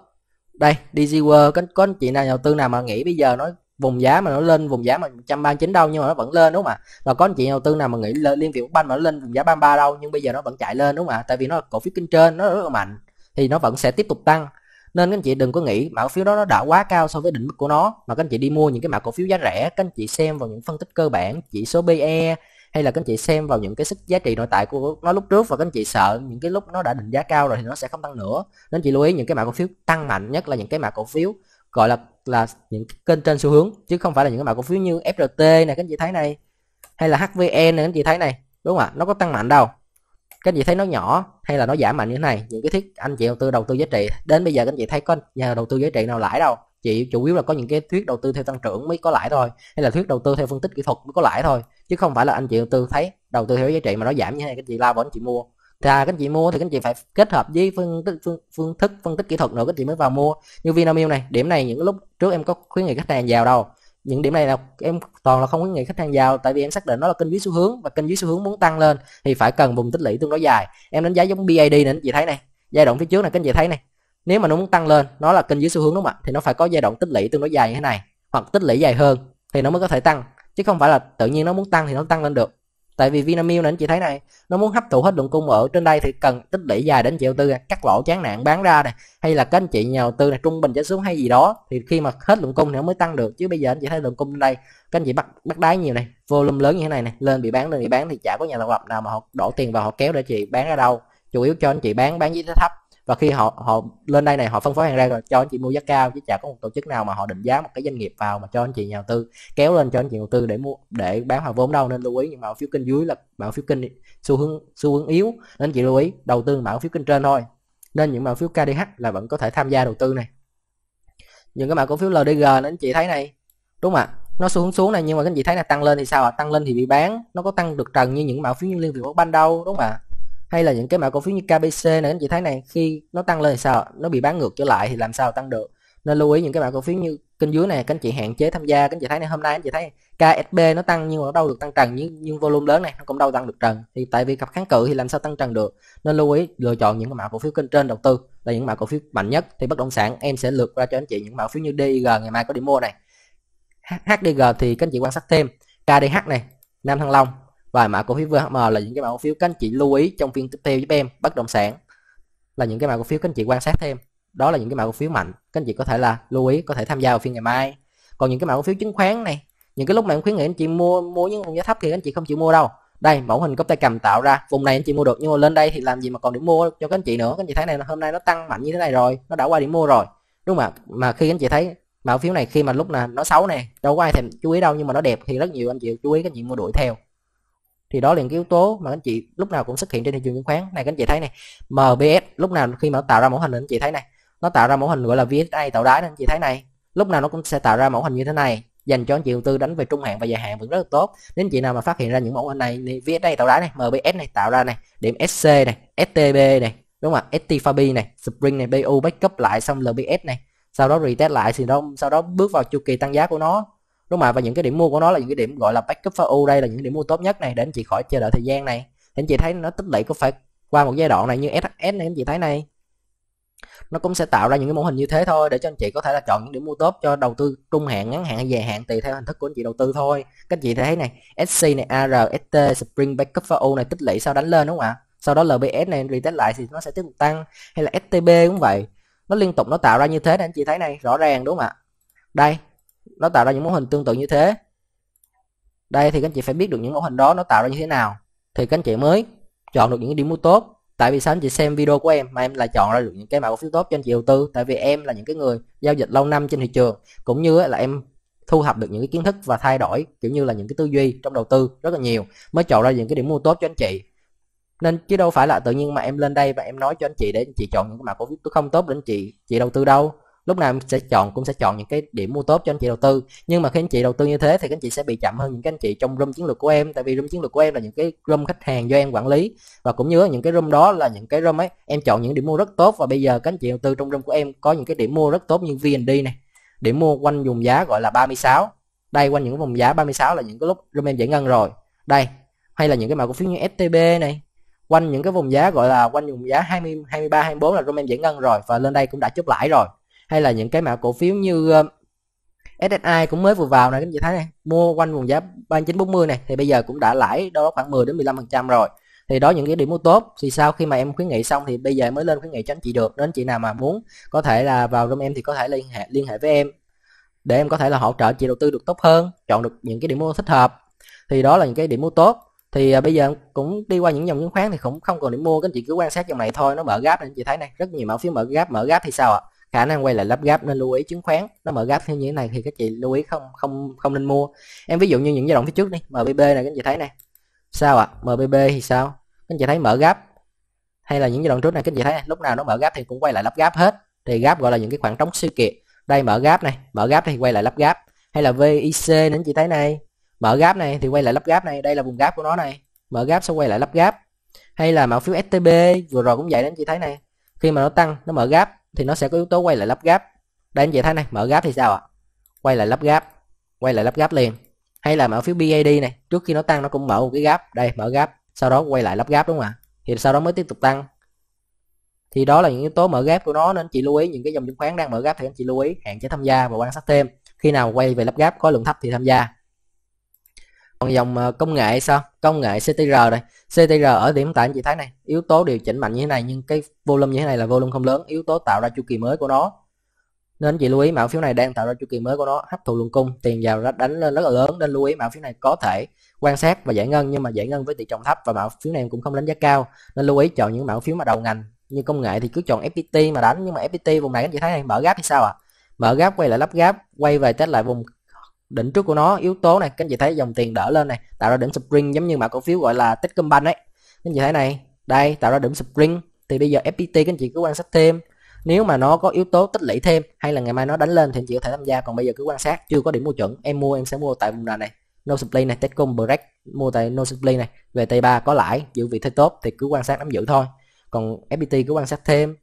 đây DG World có, có anh chị nào đầu tư nào mà nghĩ bây giờ nó vùng giá mà nó lên vùng giá mà 139 đâu nhưng mà nó vẫn lên đúng không ạ và có anh chị đầu tư nào mà nghĩ liên việt banh mà nó lên vùng giá 33 đâu nhưng bây giờ nó vẫn chạy lên đúng không ạ tại vì nó là cổ phiếu kinh trên nó rất là mạnh thì nó vẫn sẽ tiếp tục tăng nên các anh chị đừng có nghĩ mã cổ phiếu đó nó đã quá cao so với đỉnh mức của nó mà các anh chị đi mua những cái mã cổ phiếu giá rẻ các anh chị xem vào những phân tích cơ bản chỉ số PE hay là các anh chị xem vào những cái sức giá trị nội tại của nó lúc trước và các anh chị sợ những cái lúc nó đã định giá cao rồi thì nó sẽ không tăng nữa nên chị lưu ý những cái mã cổ phiếu tăng mạnh nhất là những cái mã cổ phiếu gọi là là những kênh trên xu hướng chứ không phải là những cái mã cổ phiếu như FRT này các anh chị thấy này hay là HVN này các anh chị thấy này đúng không ạ nó có tăng mạnh đâu các anh chị thấy nó nhỏ hay là nó giảm mạnh như thế này những cái thiết anh chị đầu tư đầu tư giá trị đến bây giờ các anh chị thấy có nhà đầu tư giá trị nào lãi đâu chị chủ yếu là có những cái thuyết đầu tư theo tăng trưởng mới có lãi thôi hay là thuyết đầu tư theo phân tích kỹ thuật mới có lãi thôi chứ không phải là anh chị đầu tư thấy đầu tư theo giá trị mà nó giảm như thế này các chị lao vào anh chị mua thì à, các chị mua thì các chị phải kết hợp với phương, tích, phương, phương thức phân tích kỹ thuật nữa các chị mới vào mua như Vinamilk này điểm này những lúc trước em có khuyến nghị khách hàng vào đâu những điểm này là em toàn là không khuyến nghị khách hàng vào tại vì em xác định nó là kênh dưới xu hướng và kênh dưới xu hướng muốn tăng lên thì phải cần vùng tích lũy tương đối dài em đánh giá giống BAD này anh chị thấy này giai đoạn phía trước này các anh chị thấy này nếu mà nó muốn tăng lên nó là kênh dưới xu hướng đúng không ạ thì nó phải có giai đoạn tích lũy tương đối dài như thế này hoặc tích lũy dài hơn thì nó mới có thể tăng chứ không phải là tự nhiên nó muốn tăng thì nó tăng lên được tại vì Vinamilk này anh chị thấy này nó muốn hấp thụ hết lượng cung ở trên đây thì cần tích lũy dài đến triệu tư cắt lỗ chán nạn bán ra này hay là các anh chị nhà đầu tư này trung bình trở xuống hay gì đó thì khi mà hết lượng cung thì nó mới tăng được chứ bây giờ anh chị thấy lượng cung đây các anh chị bắt bắt đáy nhiều này volume lớn như thế này này lên bị bán lên bị bán thì chả có nhà đầu lập nào mà họ đổ tiền vào họ kéo để chị bán ra đâu chủ yếu cho anh chị bán bán với giá thấp và khi họ họ lên đây này họ phân phối hàng ra rồi cho anh chị mua giá cao chứ chả có một tổ chức nào mà họ định giá một cái doanh nghiệp vào mà cho anh chị nhà đầu tư kéo lên cho anh chị đầu tư để mua để bán hòa vốn đâu nên lưu ý những mã phiếu kênh dưới là mã phiếu kênh xu hướng xu hướng yếu nên chị lưu ý đầu tư mã phiếu kênh trên thôi nên những mã phiếu KDH là vẫn có thể tham gia đầu tư này những cái mã cổ phiếu LDG nên anh chị thấy này đúng không ạ nó xuống xuống này nhưng mà các anh chị thấy là tăng lên thì sao ạ à? tăng lên thì bị bán nó có tăng được trần như những mã phiếu như liên việt quốc bank đâu đúng không ạ hay là những cái mã cổ phiếu như KBC này anh chị thấy này khi nó tăng lên thì sao nó bị bán ngược trở lại thì làm sao tăng được nên lưu ý những cái mã cổ phiếu như kênh dưới này các anh chị hạn chế tham gia các anh chị thấy này hôm nay anh chị thấy KSB nó tăng nhưng mà nó đâu được tăng trần nhưng, nhưng volume lớn này nó cũng đâu tăng được trần thì tại vì gặp kháng cự thì làm sao tăng trần được nên lưu ý lựa chọn những cái mã cổ phiếu kênh trên đầu tư là những mã cổ phiếu mạnh nhất thì bất động sản em sẽ lượt ra cho anh chị những mã cổ phiếu như DIG ngày mai có đi mua này HDG thì các anh chị quan sát thêm KDH này Nam Thăng Long và mã cổ phiếu VHM là những cái mã cổ phiếu các anh chị lưu ý trong phiên tiếp theo giúp em bất động sản là những cái mã cổ phiếu các anh chị quan sát thêm đó là những cái mã cổ phiếu mạnh các anh chị có thể là lưu ý có thể tham gia vào phiên ngày mai còn những cái mã cổ phiếu chứng khoán này những cái lúc mà em khuyến nghị anh chị mua mua những vùng giá thấp thì anh chị không chịu mua đâu đây mẫu hình cốc tay cầm tạo ra vùng này anh chị mua được nhưng mà lên đây thì làm gì mà còn điểm mua cho các anh chị nữa các anh chị thấy này hôm nay nó tăng mạnh như thế này rồi nó đã qua điểm mua rồi đúng không ạ mà khi anh chị thấy mã cổ phiếu này khi mà lúc là nó xấu này đâu có ai thèm chú ý đâu nhưng mà nó đẹp thì rất nhiều anh chị chú ý các anh chị mua đuổi theo thì đó là những yếu tố mà anh chị lúc nào cũng xuất hiện trên thị trường chứng khoán này anh chị thấy này MBS lúc nào khi mà nó tạo ra mẫu hình anh chị thấy này nó tạo ra mẫu hình gọi là VSA tạo đáy anh chị thấy này lúc nào nó cũng sẽ tạo ra mẫu hình như thế này dành cho anh chị đầu tư đánh về trung hạn và dài hạn vẫn rất là tốt nếu chị nào mà phát hiện ra những mẫu hình này thì VSA tạo đáy này MBS này tạo ra này điểm SC này STB này đúng không ạ STFB này Spring này BU backup lại xong LBS này sau đó retest lại thì đó sau đó bước vào chu kỳ tăng giá của nó đúng mà và những cái điểm mua của nó là những cái điểm gọi là backup for u đây là những điểm mua tốt nhất này để anh chị khỏi chờ đợi thời gian này anh chị thấy nó tích lũy có phải qua một giai đoạn này như SHS này anh chị thấy này nó cũng sẽ tạo ra những cái mô hình như thế thôi để cho anh chị có thể là chọn những điểm mua tốt cho đầu tư trung hạn ngắn hạn hay dài hạn tùy theo hình thức của anh chị đầu tư thôi các anh chị thấy này SC này ARST Spring Backup for U này tích lũy sau đánh lên đúng không ạ sau đó LBS này retest lại thì nó sẽ tiếp tục tăng hay là STB cũng vậy nó liên tục nó tạo ra như thế này anh chị thấy này rõ ràng đúng không ạ đây nó tạo ra những mô hình tương tự như thế đây thì các anh chị phải biết được những mô hình đó nó tạo ra như thế nào thì các anh chị mới chọn được những điểm mua tốt tại vì sao anh chị xem video của em mà em lại chọn ra được những cái mã cổ phiếu tốt cho anh chị đầu tư tại vì em là những cái người giao dịch lâu năm trên thị trường cũng như là em thu thập được những cái kiến thức và thay đổi kiểu như là những cái tư duy trong đầu tư rất là nhiều mới chọn ra những cái điểm mua tốt cho anh chị nên chứ đâu phải là tự nhiên mà em lên đây và em nói cho anh chị để anh chị chọn những cái mã cổ phiếu không tốt để anh chị chị đầu tư đâu lúc nào em sẽ chọn cũng sẽ chọn những cái điểm mua tốt cho anh chị đầu tư nhưng mà khi anh chị đầu tư như thế thì các anh chị sẽ bị chậm hơn những cái anh chị trong room chiến lược của em tại vì room chiến lược của em là những cái room khách hàng do em quản lý và cũng như những cái room đó là những cái room ấy em chọn những điểm mua rất tốt và bây giờ các anh chị đầu tư trong room của em có những cái điểm mua rất tốt như VND này điểm mua quanh vùng giá gọi là 36 đây quanh những vùng giá 36 là những cái lúc room em giải ngân rồi đây hay là những cái mã cổ phiếu như STB này quanh những cái vùng giá gọi là quanh vùng giá 20 23 24 là room em giải ngân rồi và lên đây cũng đã chốt lãi rồi hay là những cái mã cổ phiếu như uh, ờ, SSI cũng mới vừa vào này các chị thấy này mua quanh vùng giá 3940 này thì bây giờ cũng đã lãi đâu đó khoảng 10 đến 15 phần trăm rồi thì đó những cái điểm mua tốt thì sau khi mà em khuyến nghị xong thì bây giờ mới lên khuyến nghị cho anh chị được nên chị nào mà muốn có thể là vào room em thì có thể liên hệ liên hệ với em để em có thể là hỗ trợ chị đầu tư được tốt hơn chọn được những cái điểm mua thích hợp thì đó là những cái điểm mua tốt thì ờ, bây giờ cũng đi qua những dòng chứng khoán thì cũng không còn điểm mua các chị cứ quan sát dòng này thôi nó mở gáp nên chị thấy này rất nhiều mã phiếu mở gáp mở gáp thì sao ạ khả năng quay lại lắp gáp nên lưu ý chứng khoán nó mở gáp theo như thế này thì các chị lưu ý không không không nên mua em ví dụ như những giai đoạn phía trước đi mbb này các chị thấy này sao ạ à? mbb thì sao các chị thấy mở gáp hay là những giai đoạn trước này các chị thấy này, lúc nào nó mở gáp thì cũng quay lại lắp gáp hết thì gáp gọi là những cái khoảng trống siêu kiệt đây mở gáp này mở gáp thì quay lại lắp gáp hay là vic đến chị thấy này mở gáp này thì quay lại lắp gáp này đây là vùng gáp của nó này mở gáp sau quay lại lắp gáp hay là mã phiếu STB vừa rồi cũng vậy đến chị thấy này khi mà nó tăng nó mở gáp thì nó sẽ có yếu tố quay lại lắp gáp đây anh chị thấy này mở gáp thì sao ạ quay lại lắp gáp quay lại lắp gáp liền hay là mở phiếu BAD này trước khi nó tăng nó cũng mở một cái gáp đây mở gáp sau đó quay lại lắp gáp đúng không ạ thì sau đó mới tiếp tục tăng thì đó là những yếu tố mở gáp của nó nên chị lưu ý những cái dòng chứng khoán đang mở gáp thì anh chị lưu ý hạn chế tham gia và quan sát thêm khi nào quay về lắp gáp có lượng thấp thì tham gia còn dòng ờ, công nghệ sao công nghệ CTR đây CTR ở điểm tại anh chị thấy này yếu tố điều chỉnh mạnh như thế này nhưng cái volume như thế này là volume không lớn yếu tố tạo ra chu kỳ mới của nó nên chị lưu ý mã phiếu này đang tạo ra chu kỳ mới của nó hấp thụ lượng cung tiền vào đánh lên rất là lớn nên lưu ý mã phiếu này có thể quan sát và giải ngân nhưng mà giải ngân với tỷ trọng thấp và mã phiếu này cũng không đánh giá cao nên lưu ý chọn những mã phiếu mà đầu ngành như công nghệ thì cứ chọn FPT mà đánh nhưng mà FPT vùng này anh chị thấy này mở gáp thì sao ạ à? mở gáp quay lại lắp gáp quay về test lại vùng đỉnh trước của nó yếu tố này các anh chị thấy dòng tiền đỡ lên này tạo ra đỉnh spring giống như mã cổ phiếu gọi là Techcombank đấy các anh chị thấy này đây tạo ra đỉnh spring thì bây giờ FPT các anh chị cứ quan sát thêm nếu mà nó có yếu tố tích lũy thêm hay là ngày mai nó đánh lên thì anh chị có thể tham gia còn bây giờ cứ quan sát chưa có điểm mua chuẩn em mua em sẽ mua tại vùng nào này no supply này Techcom Break mua tại no supply này về T3 có lãi giữ vị thế tốt thì cứ quan sát nắm giữ thôi còn FPT cứ quan sát thêm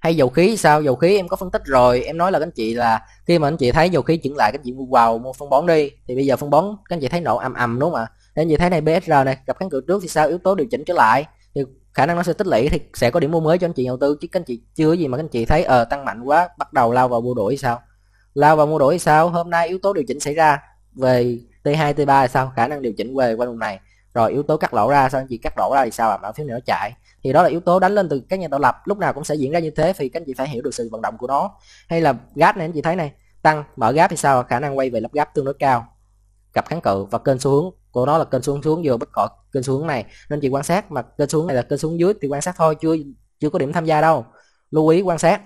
hay dầu khí sao dầu khí em có phân tích rồi em nói là các anh chị là khi mà anh chị thấy dầu khí chuyển lại các anh chị mua vào mua phân bón đi thì bây giờ phân bón các anh chị thấy nổ ầm ầm đúng không ạ các như thế này BSR này gặp kháng cự trước thì sao yếu tố điều chỉnh trở lại thì khả năng nó sẽ tích lũy thì sẽ có điểm mua mới cho anh chị đầu tư chứ các anh chị chưa gì mà các anh chị thấy ờ tăng mạnh quá bắt đầu lao vào mua đuổi sao lao vào mua đuổi sao hôm nay yếu tố điều chỉnh xảy ra về T2 T3 là sao khả năng điều chỉnh về quanh vùng này rồi yếu tố cắt lỗ ra sao anh chị cắt lỗ ra thì sao làm đạo phiếu này nó chạy thì đó là yếu tố đánh lên từ các nhà tạo lập lúc nào cũng sẽ diễn ra như thế thì các anh chị phải hiểu được sự vận động của nó hay là gap này anh chị thấy này tăng mở gap thì sao khả năng quay về lắp gap tương đối cao gặp kháng cự và kênh xu hướng của nó là kênh xuống xuống vừa bất cọ kênh xuống này nên chị quan sát mà kênh xuống này là kênh xuống dưới thì quan sát thôi chưa chưa có điểm tham gia đâu lưu ý quan sát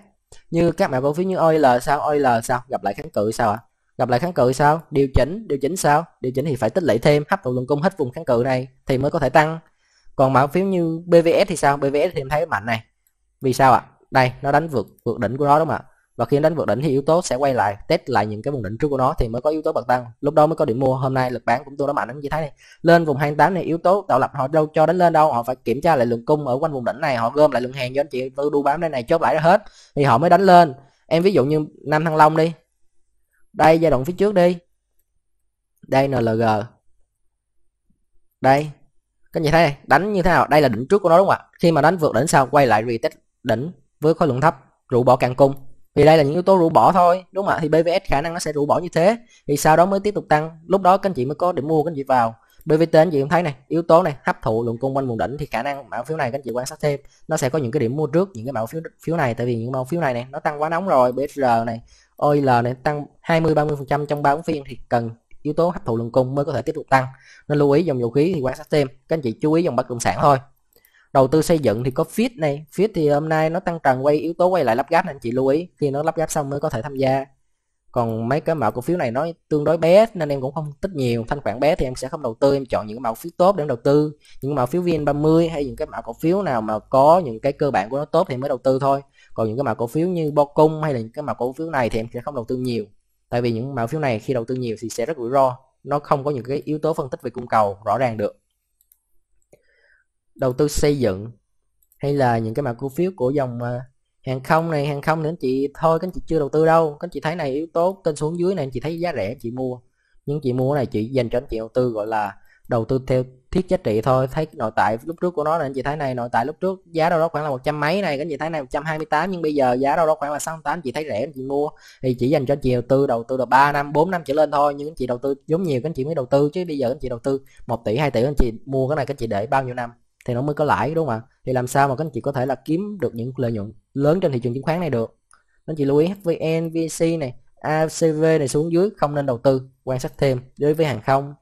như các mã cổ phiếu như oil sao oil sao gặp lại kháng cự sao ạ à? gặp lại kháng cự sao điều chỉnh điều chỉnh sao điều chỉnh thì phải tích lũy thêm hấp thụ lượng cung hết vùng kháng cự này thì mới có thể tăng còn mã phiếu như bvs thì sao bvs thì em thấy mạnh này vì sao ạ à? đây nó đánh vượt vượt đỉnh của nó đúng không ạ và khi nó đánh vượt đỉnh thì yếu tố sẽ quay lại test lại những cái vùng đỉnh trước của nó thì mới có yếu tố bật tăng lúc đó mới có điểm mua hôm nay lực bán cũng tôi nó mạnh lắm như thế này lên vùng 28 này yếu tố tạo lập họ đâu cho đánh lên đâu họ phải kiểm tra lại lượng cung ở quanh vùng đỉnh này họ gom lại lượng hàng cho anh chị tôi đu bám đây này chốt lại hết thì họ mới đánh lên em ví dụ như năm thăng long đi đây giai đoạn phía trước đi đây nlg đây các anh chị thấy này đánh như thế nào đây là đỉnh trước của nó đúng không ạ khi mà đánh vượt đỉnh sau quay lại retest đỉnh với khối lượng thấp rũ bỏ càng cung vì đây là những yếu tố rũ bỏ thôi đúng không ạ thì bvs khả năng nó sẽ rũ bỏ như thế thì sau đó mới tiếp tục tăng lúc đó các anh chị mới có điểm mua các anh chị vào bvt anh chị cũng thấy này yếu tố này hấp thụ lượng cung quanh vùng đỉnh thì khả năng mã phiếu này các anh chị quan sát thêm nó sẽ có những cái điểm mua trước những cái mã phiếu phiếu này tại vì những mã phiếu này này nó tăng quá nóng rồi bsr này OIL này tăng 20-30% trong 3 phiên thì cần yếu tố hấp thụ lượng cung mới có thể tiếp tục tăng nên lưu ý dòng dầu khí thì quan sát thêm các anh chị chú ý dòng bất động sản thôi đầu tư xây dựng thì có fit này fit thì hôm nay nó tăng trần quay yếu tố quay lại lắp ráp nên anh chị lưu ý khi nó lắp ráp xong mới có thể tham gia còn mấy cái mã cổ phiếu này nó tương đối bé nên em cũng không tích nhiều thanh khoản bé thì em sẽ không đầu tư em chọn những mã cổ phiếu tốt để đầu tư những mã phiếu vn 30 hay những cái mã cổ phiếu nào mà có những cái cơ bản của nó tốt thì mới đầu tư thôi còn những cái mã cổ phiếu như bo cung hay là những cái mã cổ phiếu này thì em sẽ không đầu tư nhiều tại vì những mã phiếu này khi đầu tư nhiều thì sẽ rất rủi ro nó không có những cái yếu tố phân tích về cung cầu rõ ràng được đầu tư xây dựng hay là những cái mã cổ phiếu của dòng à, hàng không này hàng không nữa anh chị thôi các anh chị chưa đầu tư đâu các anh chị thấy này yếu tố kênh xuống dưới này anh chị thấy giá rẻ chị mua nhưng chị mua này chị dành cho anh chị đầu tư gọi là đầu tư theo thiết giá trị thôi thấy nội tại lúc trước của nó là anh chị thấy này nội tại lúc trước giá đâu đó khoảng là một trăm mấy này cái chị thấy này 128 nhưng bây giờ giá đâu đó khoảng là 68 chị thấy rẻ anh chị mua thì chỉ dành cho chị đầu tư đầu tư được 3 năm 4 năm trở lên thôi nhưng anh chị đầu tư giống nhiều các anh chị mới đầu tư chứ bây giờ anh chị đầu tư 1 tỷ 2 tỷ anh chị mua cái này các anh chị để bao nhiêu năm thì nó mới có lãi đúng không ạ thì làm sao mà các anh chị có thể là kiếm được những lợi nhuận lớn trên thị trường chứng khoán này được anh chị lưu ý HVN, VC này ACV này xuống dưới không nên đầu tư quan sát thêm đối với hàng không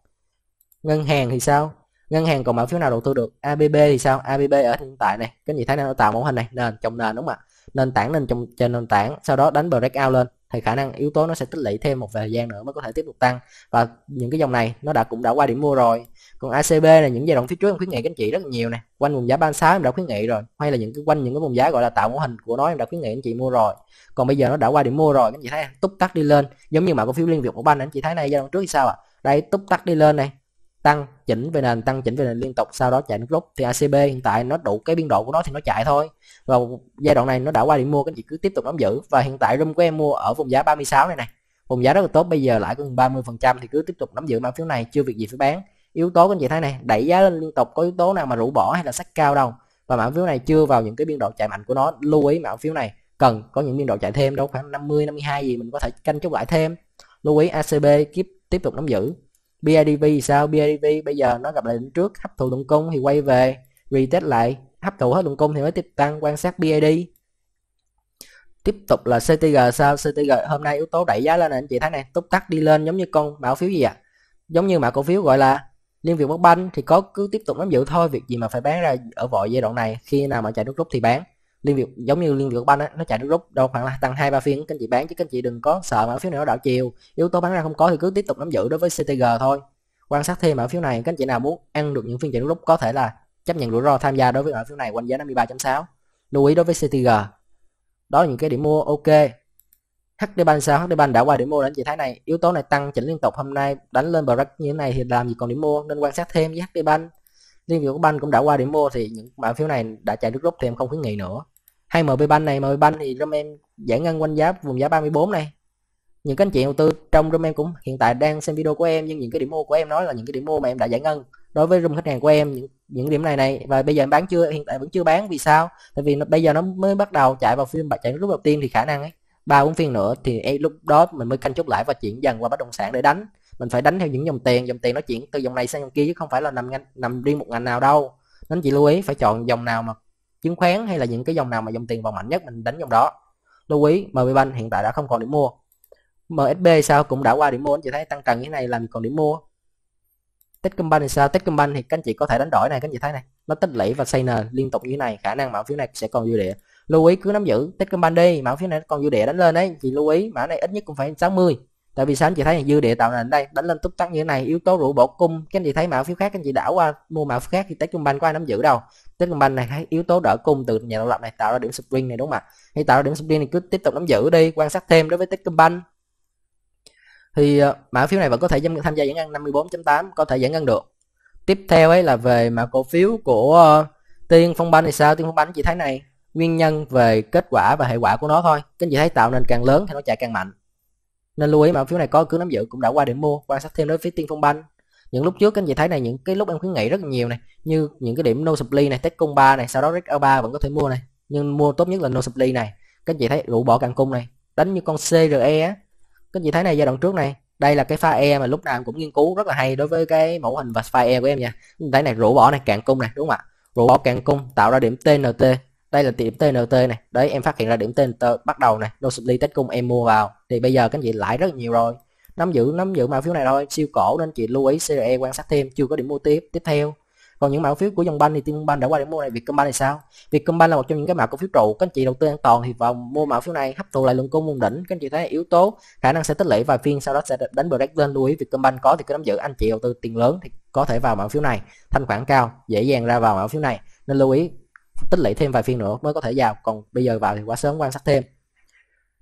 ngân hàng thì sao ngân hàng còn mã phiếu nào đầu tư được ABB thì sao ABB ở hiện tại này cái gì thấy nó tạo mẫu hình này nền trong nền đúng không ạ nền tảng lên trong trên nền tảng sau đó đánh breakout lên thì khả năng yếu tố nó sẽ tích lũy thêm một thời gian nữa mới có thể tiếp tục tăng và những cái dòng này nó đã cũng đã qua điểm mua rồi còn ACB là những giai đoạn phía trước em khuyến nghị các anh chị rất nhiều nè quanh vùng giá 36 em đã khuyến nghị rồi hay là những cái quanh những cái vùng giá gọi là tạo mẫu hình của nó em đã khuyến nghị anh chị mua rồi còn bây giờ nó đã qua điểm mua rồi các anh chị thấy túc tắt đi lên giống như mã cổ phiếu liên việt của banh anh chị thấy này giai đoạn trước thì sao ạ à? đây túc tắt đi lên này tăng chỉnh về nền tăng chỉnh về nền liên tục sau đó chạy nước rút thì ACB hiện tại nó đủ cái biên độ của nó thì nó chạy thôi và giai đoạn này nó đã qua điểm mua các anh chị cứ tiếp tục nắm giữ và hiện tại room của em mua ở vùng giá 36 này này vùng giá rất là tốt bây giờ lại có gần 30 phần trăm thì cứ tiếp tục nắm giữ mã phiếu này chưa việc gì phải bán yếu tố các anh chị thấy này đẩy giá lên liên tục có yếu tố nào mà rũ bỏ hay là sắc cao đâu và mã phiếu này chưa vào những cái biên độ chạy mạnh của nó lưu ý mã phiếu này cần có những biên độ chạy thêm đâu khoảng 50 52 gì mình có thể canh chốt lại thêm lưu ý ACB tiếp tiếp tục nắm giữ BIDV sao BIDV bây giờ nó gặp lại đỉnh trước hấp thụ lượng cung thì quay về retest lại hấp thụ hết lượng cung thì mới tiếp tăng quan sát BID tiếp tục là CTG sao CTG hôm nay yếu tố đẩy giá lên này anh chị thấy này túc tắc đi lên giống như con bảo phiếu gì ạ à? giống như mã cổ phiếu gọi là liên việt bất banh thì có cứ tiếp tục nắm giữ thôi việc gì mà phải bán ra ở vội giai đoạn này khi nào mà chạy nước rút thì bán liên việc giống như liên việc banh nó chạy rút đâu khoảng là tăng hai ba phiên các anh chị bán chứ các anh chị đừng có sợ mã phiếu này nó đảo chiều yếu tố bán ra không có thì cứ tiếp tục nắm giữ đối với ctg thôi quan sát thêm mã phiếu này các anh chị nào muốn ăn được những phiên chạy rút có thể là chấp nhận rủi ro tham gia đối với mã phiếu này quanh giá 53.6 lưu ý đối với ctg đó là những cái điểm mua ok HD Bank sao? HD Bank đã qua điểm mua đến chị thấy này, yếu tố này tăng chỉnh liên tục hôm nay đánh lên bracket như thế này thì làm gì còn điểm mua nên quan sát thêm với HD Bank riêng Liên của Bank cũng đã qua điểm mua thì những mã phiếu này đã chạy nước rút thì em không khuyến nghị nữa. Hay MB banh này, MB banh thì Rom em giải ngân quanh giá vùng giá 34 này. Những cái anh chị đầu tư trong Rom em cũng hiện tại đang xem video của em nhưng những cái điểm mua của em nói là những cái điểm mua mà em đã giải ngân đối với Rom khách hàng của em những những điểm này này và bây giờ em bán chưa hiện tại vẫn chưa bán vì sao? Tại vì nó, bây giờ nó mới bắt đầu chạy vào phiên chạy nước rút đầu tiên thì khả năng ấy ba bốn phiên nữa thì em lúc đó mình mới canh chốt lại và chuyển dần qua bất động sản để đánh mình phải đánh theo những dòng tiền dòng tiền nó chuyển từ dòng này sang dòng kia chứ không phải là nằm nằm riêng một ngành nào đâu nên chị lưu ý phải chọn dòng nào mà chứng khoán hay là những cái dòng nào mà dòng tiền vào mạnh nhất mình đánh dòng đó lưu ý MB Bank hiện tại đã không còn điểm mua MSB sao cũng đã qua điểm mua anh chị thấy tăng trần như thế này làm còn điểm mua Techcombank thì sao Techcombank thì các anh chị có thể đánh đổi này các anh chị thấy này nó tích lũy và xây nền liên tục như thế này khả năng mã phiếu này sẽ còn dư địa lưu ý cứ nắm giữ Techcombank đi mã phiếu này còn dư địa đánh lên đấy chị lưu ý mã này ít nhất cũng phải 60 tại vì sao anh chị thấy dư địa tạo nên đây đánh lên túc tắc như thế này yếu tố rủ bổ cung các anh chị thấy mã phiếu khác các anh chị đảo qua mua mã phiếu khác thì techcombank có ai nắm giữ đâu techcombank này thấy yếu tố đỡ cung từ nhà đầu lập này tạo ra điểm swing này đúng không ạ hay tạo ra điểm swing này cứ tiếp tục nắm giữ đi quan sát thêm đối với techcombank thì ờ, mã phiếu này vẫn có thể tham gia giải ngân 54.8 có thể giải ngân được tiếp theo ấy là về mã cổ phiếu của ờ, tiên phong banh thì sao tiên phong banh chị thấy này nguyên nhân về kết quả và hệ quả của nó thôi các anh chị thấy tạo nên càng lớn thì nó chạy càng mạnh nên lưu ý mã phiếu này có cứ nắm giữ cũng đã qua điểm mua quan sát thêm đối với tiên phong banh những lúc trước anh chị thấy này những cái lúc em khuyến nghị rất nhiều này như những cái điểm no supply này test cung ba này sau đó rec ba vẫn có thể mua này nhưng mua tốt nhất là no supply này các chị thấy rũ bỏ càng cung này đánh như con CRE á các chị thấy này giai đoạn trước này đây là cái pha e mà lúc nào em cũng nghiên cứu rất là hay đối với cái mẫu hình và pha e của em nha thấy này rũ bỏ này càng cung này đúng không ạ rũ bỏ càng cung tạo ra điểm TNT đây là điểm TNT này đấy em phát hiện ra điểm TNT bắt đầu này Nosobly cung em mua vào thì bây giờ cái gì lãi rất nhiều rồi nắm giữ nắm giữ mã phiếu này thôi siêu cổ nên chị lưu ý CRE quan sát thêm chưa có điểm mua tiếp tiếp theo còn những mã phiếu của dòng banh thì tiên banh đã qua điểm mua này Vietcombank thì sao Vietcombank là một trong những cái mã cổ phiếu trụ các anh chị đầu tư an toàn thì vào mua mã phiếu này hấp thụ lại lượng cung vùng đỉnh các anh chị thấy yếu tố khả năng sẽ tích lũy vài phiên sau đó sẽ đánh break lên lưu ý Vietcombank có thì cứ nắm giữ anh chị đầu tư tiền lớn thì có thể vào mã phiếu này thanh khoản cao dễ dàng ra vào mã phiếu này nên lưu ý tích lũy thêm vài phiên nữa mới có thể vào còn bây giờ vào thì quá sớm quan sát thêm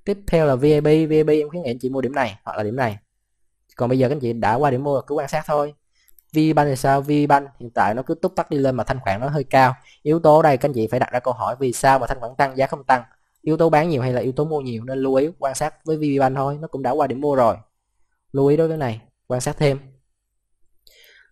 tiếp theo là VAB VAB em khuyến nghị anh chị mua điểm này hoặc là điểm này còn bây giờ các anh chị đã qua điểm mua cứ quan sát thôi VIBAN thì sao VIBAN hiện tại nó cứ túc tắt đi lên mà thanh khoản nó hơi cao yếu tố đây các anh chị phải đặt ra câu hỏi vì sao mà thanh khoản tăng giá không tăng yếu tố bán nhiều hay là yếu tố mua nhiều nên lưu ý quan sát với VIBAN thôi nó cũng đã qua điểm mua rồi lưu ý đối với này quan sát thêm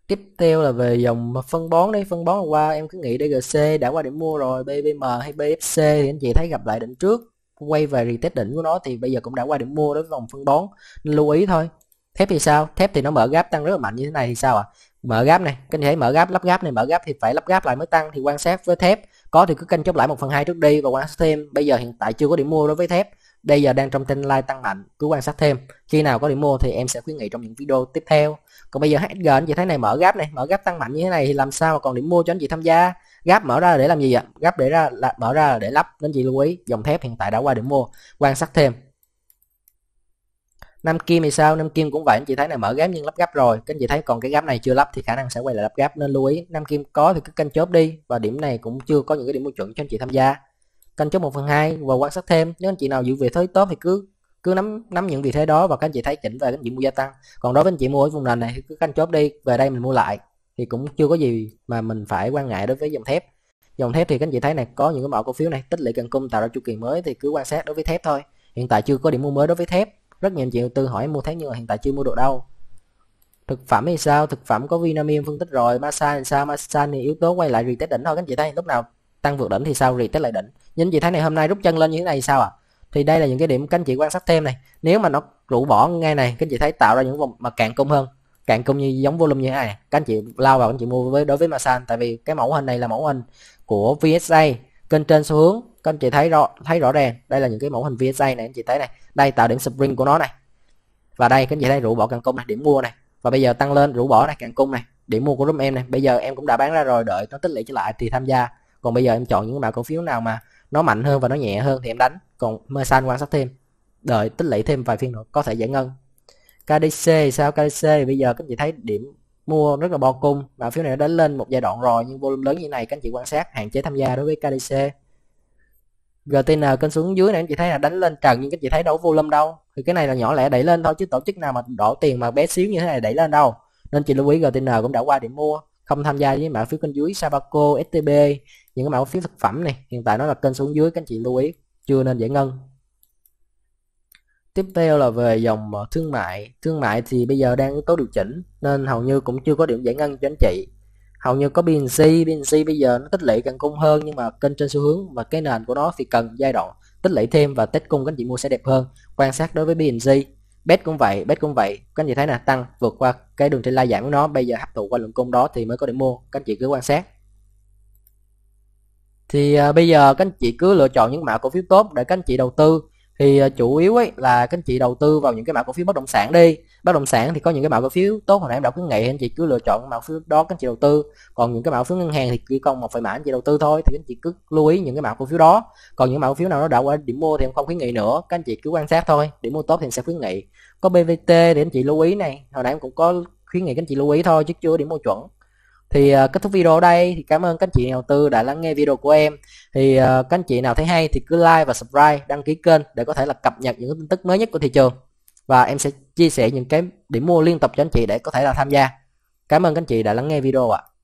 tiếp theo là về dòng phân bón đi phân bón hôm qua em cứ nghĩ DGC đã qua điểm mua rồi BBM hay BFC thì anh chị thấy gặp lại đỉnh trước quay về retest đỉnh của nó thì bây giờ cũng đã qua điểm mua đối với vòng phân bón nên lưu ý thôi thép thì sao thép thì nó mở gáp tăng rất là mạnh như thế này thì sao ạ à? mở gáp này kênh thấy mở gáp lắp gáp này mở gáp thì phải lắp gáp lại mới tăng thì quan sát với thép có thì cứ kênh chốt lại một phần hai trước đi và quan sát thêm bây giờ hiện tại chưa có điểm mua đối với thép bây giờ đang trong tin line tăng mạnh cứ quan sát thêm khi nào có điểm mua thì em sẽ khuyến nghị trong những video tiếp theo còn bây giờ HSG anh chị thấy này mở gáp này mở gáp tăng mạnh như thế này thì làm sao mà còn điểm mua cho anh chị tham gia gáp mở ra là để làm gì ạ gap để ra là mở ra là để lắp nên chị lưu ý dòng thép hiện tại đã qua điểm mua quan sát thêm Nam Kim thì sao? Nam Kim cũng vậy, anh chị thấy này mở gáp nhưng lắp gáp rồi. Các anh chị thấy còn cái gáp này chưa lắp thì khả năng sẽ quay lại lắp gáp nên lưu ý. Nam Kim có thì cứ canh chốt đi và điểm này cũng chưa có những cái điểm mua chuẩn cho anh chị tham gia. Canh chốt 1 phần 2 và quan sát thêm. Nếu anh chị nào dự về thấy tốt thì cứ cứ nắm nắm những vị thế đó và các anh chị thấy chỉnh về các anh chị mua gia tăng còn đối với anh chị mua ở vùng nền này cứ canh chốt đi về đây mình mua lại thì cũng chưa có gì mà mình phải quan ngại đối với dòng thép dòng thép thì các anh chị thấy này có những cái mẫu cổ phiếu này tích lũy gần cung tạo ra chu kỳ mới thì cứ quan sát đối với thép thôi hiện tại chưa có điểm mua mới đối với thép rất nhiều anh chị đầu tư hỏi mua thép nhưng mà hiện tại chưa mua được đâu thực phẩm thì sao thực phẩm có Vinamilk phân tích rồi masan thì sao masan thì yếu tố quay lại retest đỉnh thôi các anh chị thấy lúc nào tăng vượt đỉnh thì sao retest lại đỉnh nhưng chị thấy này hôm nay rút chân lên như thế này sao ạ à? thì đây là những cái điểm các anh chị quan sát thêm này nếu mà nó rũ bỏ ngay này các anh chị thấy tạo ra những vùng mà cạn cung hơn cạn cung như giống volume như thế này các anh chị lao vào anh chị mua với đối với masan tại vì cái mẫu hình này là mẫu hình của VSA kênh trên xu hướng các anh chị thấy rõ thấy rõ ràng đây là những cái mẫu hình VSA này anh chị thấy này đây tạo điểm spring của nó này và đây các anh chị thấy rũ bỏ cạn cung này điểm mua này và bây giờ tăng lên rũ bỏ này cạn cung này điểm mua của room em này bây giờ em cũng đã bán ra rồi đợi nó tích lũy trở lại thì tham gia còn bây giờ em chọn những mã cổ phiếu nào mà nó mạnh hơn và nó nhẹ hơn thì em đánh còn Mersan quan sát thêm đợi tích lũy thêm vài phiên nữa có thể giải ngân KDC sao KDC bây giờ các anh chị thấy điểm mua rất là bo cung mã phiếu này đã lên một giai đoạn rồi nhưng volume lớn như này các anh chị quan sát hạn chế tham gia đối với KDC GTN kênh xuống dưới này anh chị thấy là đánh lên trần nhưng các chị thấy đâu volume đâu thì cái này là nhỏ lẻ đẩy lên thôi chứ tổ chức nào mà đổ tiền mà bé xíu như thế này đẩy lên đâu nên chị lưu ý GTN cũng đã qua điểm mua không tham gia với mã phiếu kênh dưới Sabaco, STB những cái mã cổ phiếu thực phẩm này hiện tại nó là kênh xuống dưới các anh chị lưu ý chưa nên giải ngân tiếp theo là về dòng ờ, thương mại thương mại thì bây giờ đang có điều chỉnh nên hầu như cũng chưa có điểm giải ngân cho anh chị hầu như có BNC BNC bây giờ nó tích lũy càng cung hơn nhưng mà kênh trên xu hướng và cái nền của nó thì cần giai đoạn tích lũy thêm và tích cung các anh chị mua sẽ đẹp hơn quan sát đối với BNC bet cũng vậy bet cũng vậy các anh chị thấy là tăng vượt qua cái đường trên lai giảm của nó bây giờ hấp thụ qua lượng cung đó thì mới có điểm mua các anh chị cứ quan sát thì bây giờ các anh chị cứ lựa chọn những mã cổ phiếu tốt để các anh chị đầu tư thì chủ yếu ấy là các anh chị đầu tư vào những cái mã cổ phiếu bất động sản đi bất động sản thì có những cái mã cổ phiếu tốt hồi nãy em đã khuyến nghị anh chị cứ lựa chọn mã cổ phiếu đó các anh chị đầu tư còn những cái mã cổ phiếu ngân hàng thì chỉ còn một vài mã anh chị đầu tư thôi thì các anh chị cứ lưu ý những cái mã cổ phiếu đó còn những mã cổ phiếu nào nó đã qua điểm mua thì em không khuyến nghị nữa các anh chị cứ quan sát thôi điểm mua tốt thì em sẽ khuyến nghị có bvt để anh chị lưu ý này hồi nãy em cũng có khuyến nghị các anh chị lưu ý thôi chứ chưa điểm mua chuẩn thì uh, kết thúc video ở đây thì cảm ơn các anh chị đầu tư đã lắng nghe video của em thì uh, các anh chị nào thấy hay thì cứ like và subscribe đăng ký kênh để có thể là cập nhật những tin tức mới nhất của thị trường và em sẽ chia sẻ những cái điểm mua liên tục cho anh chị để có thể là tham gia cảm ơn các anh chị đã lắng nghe video ạ à.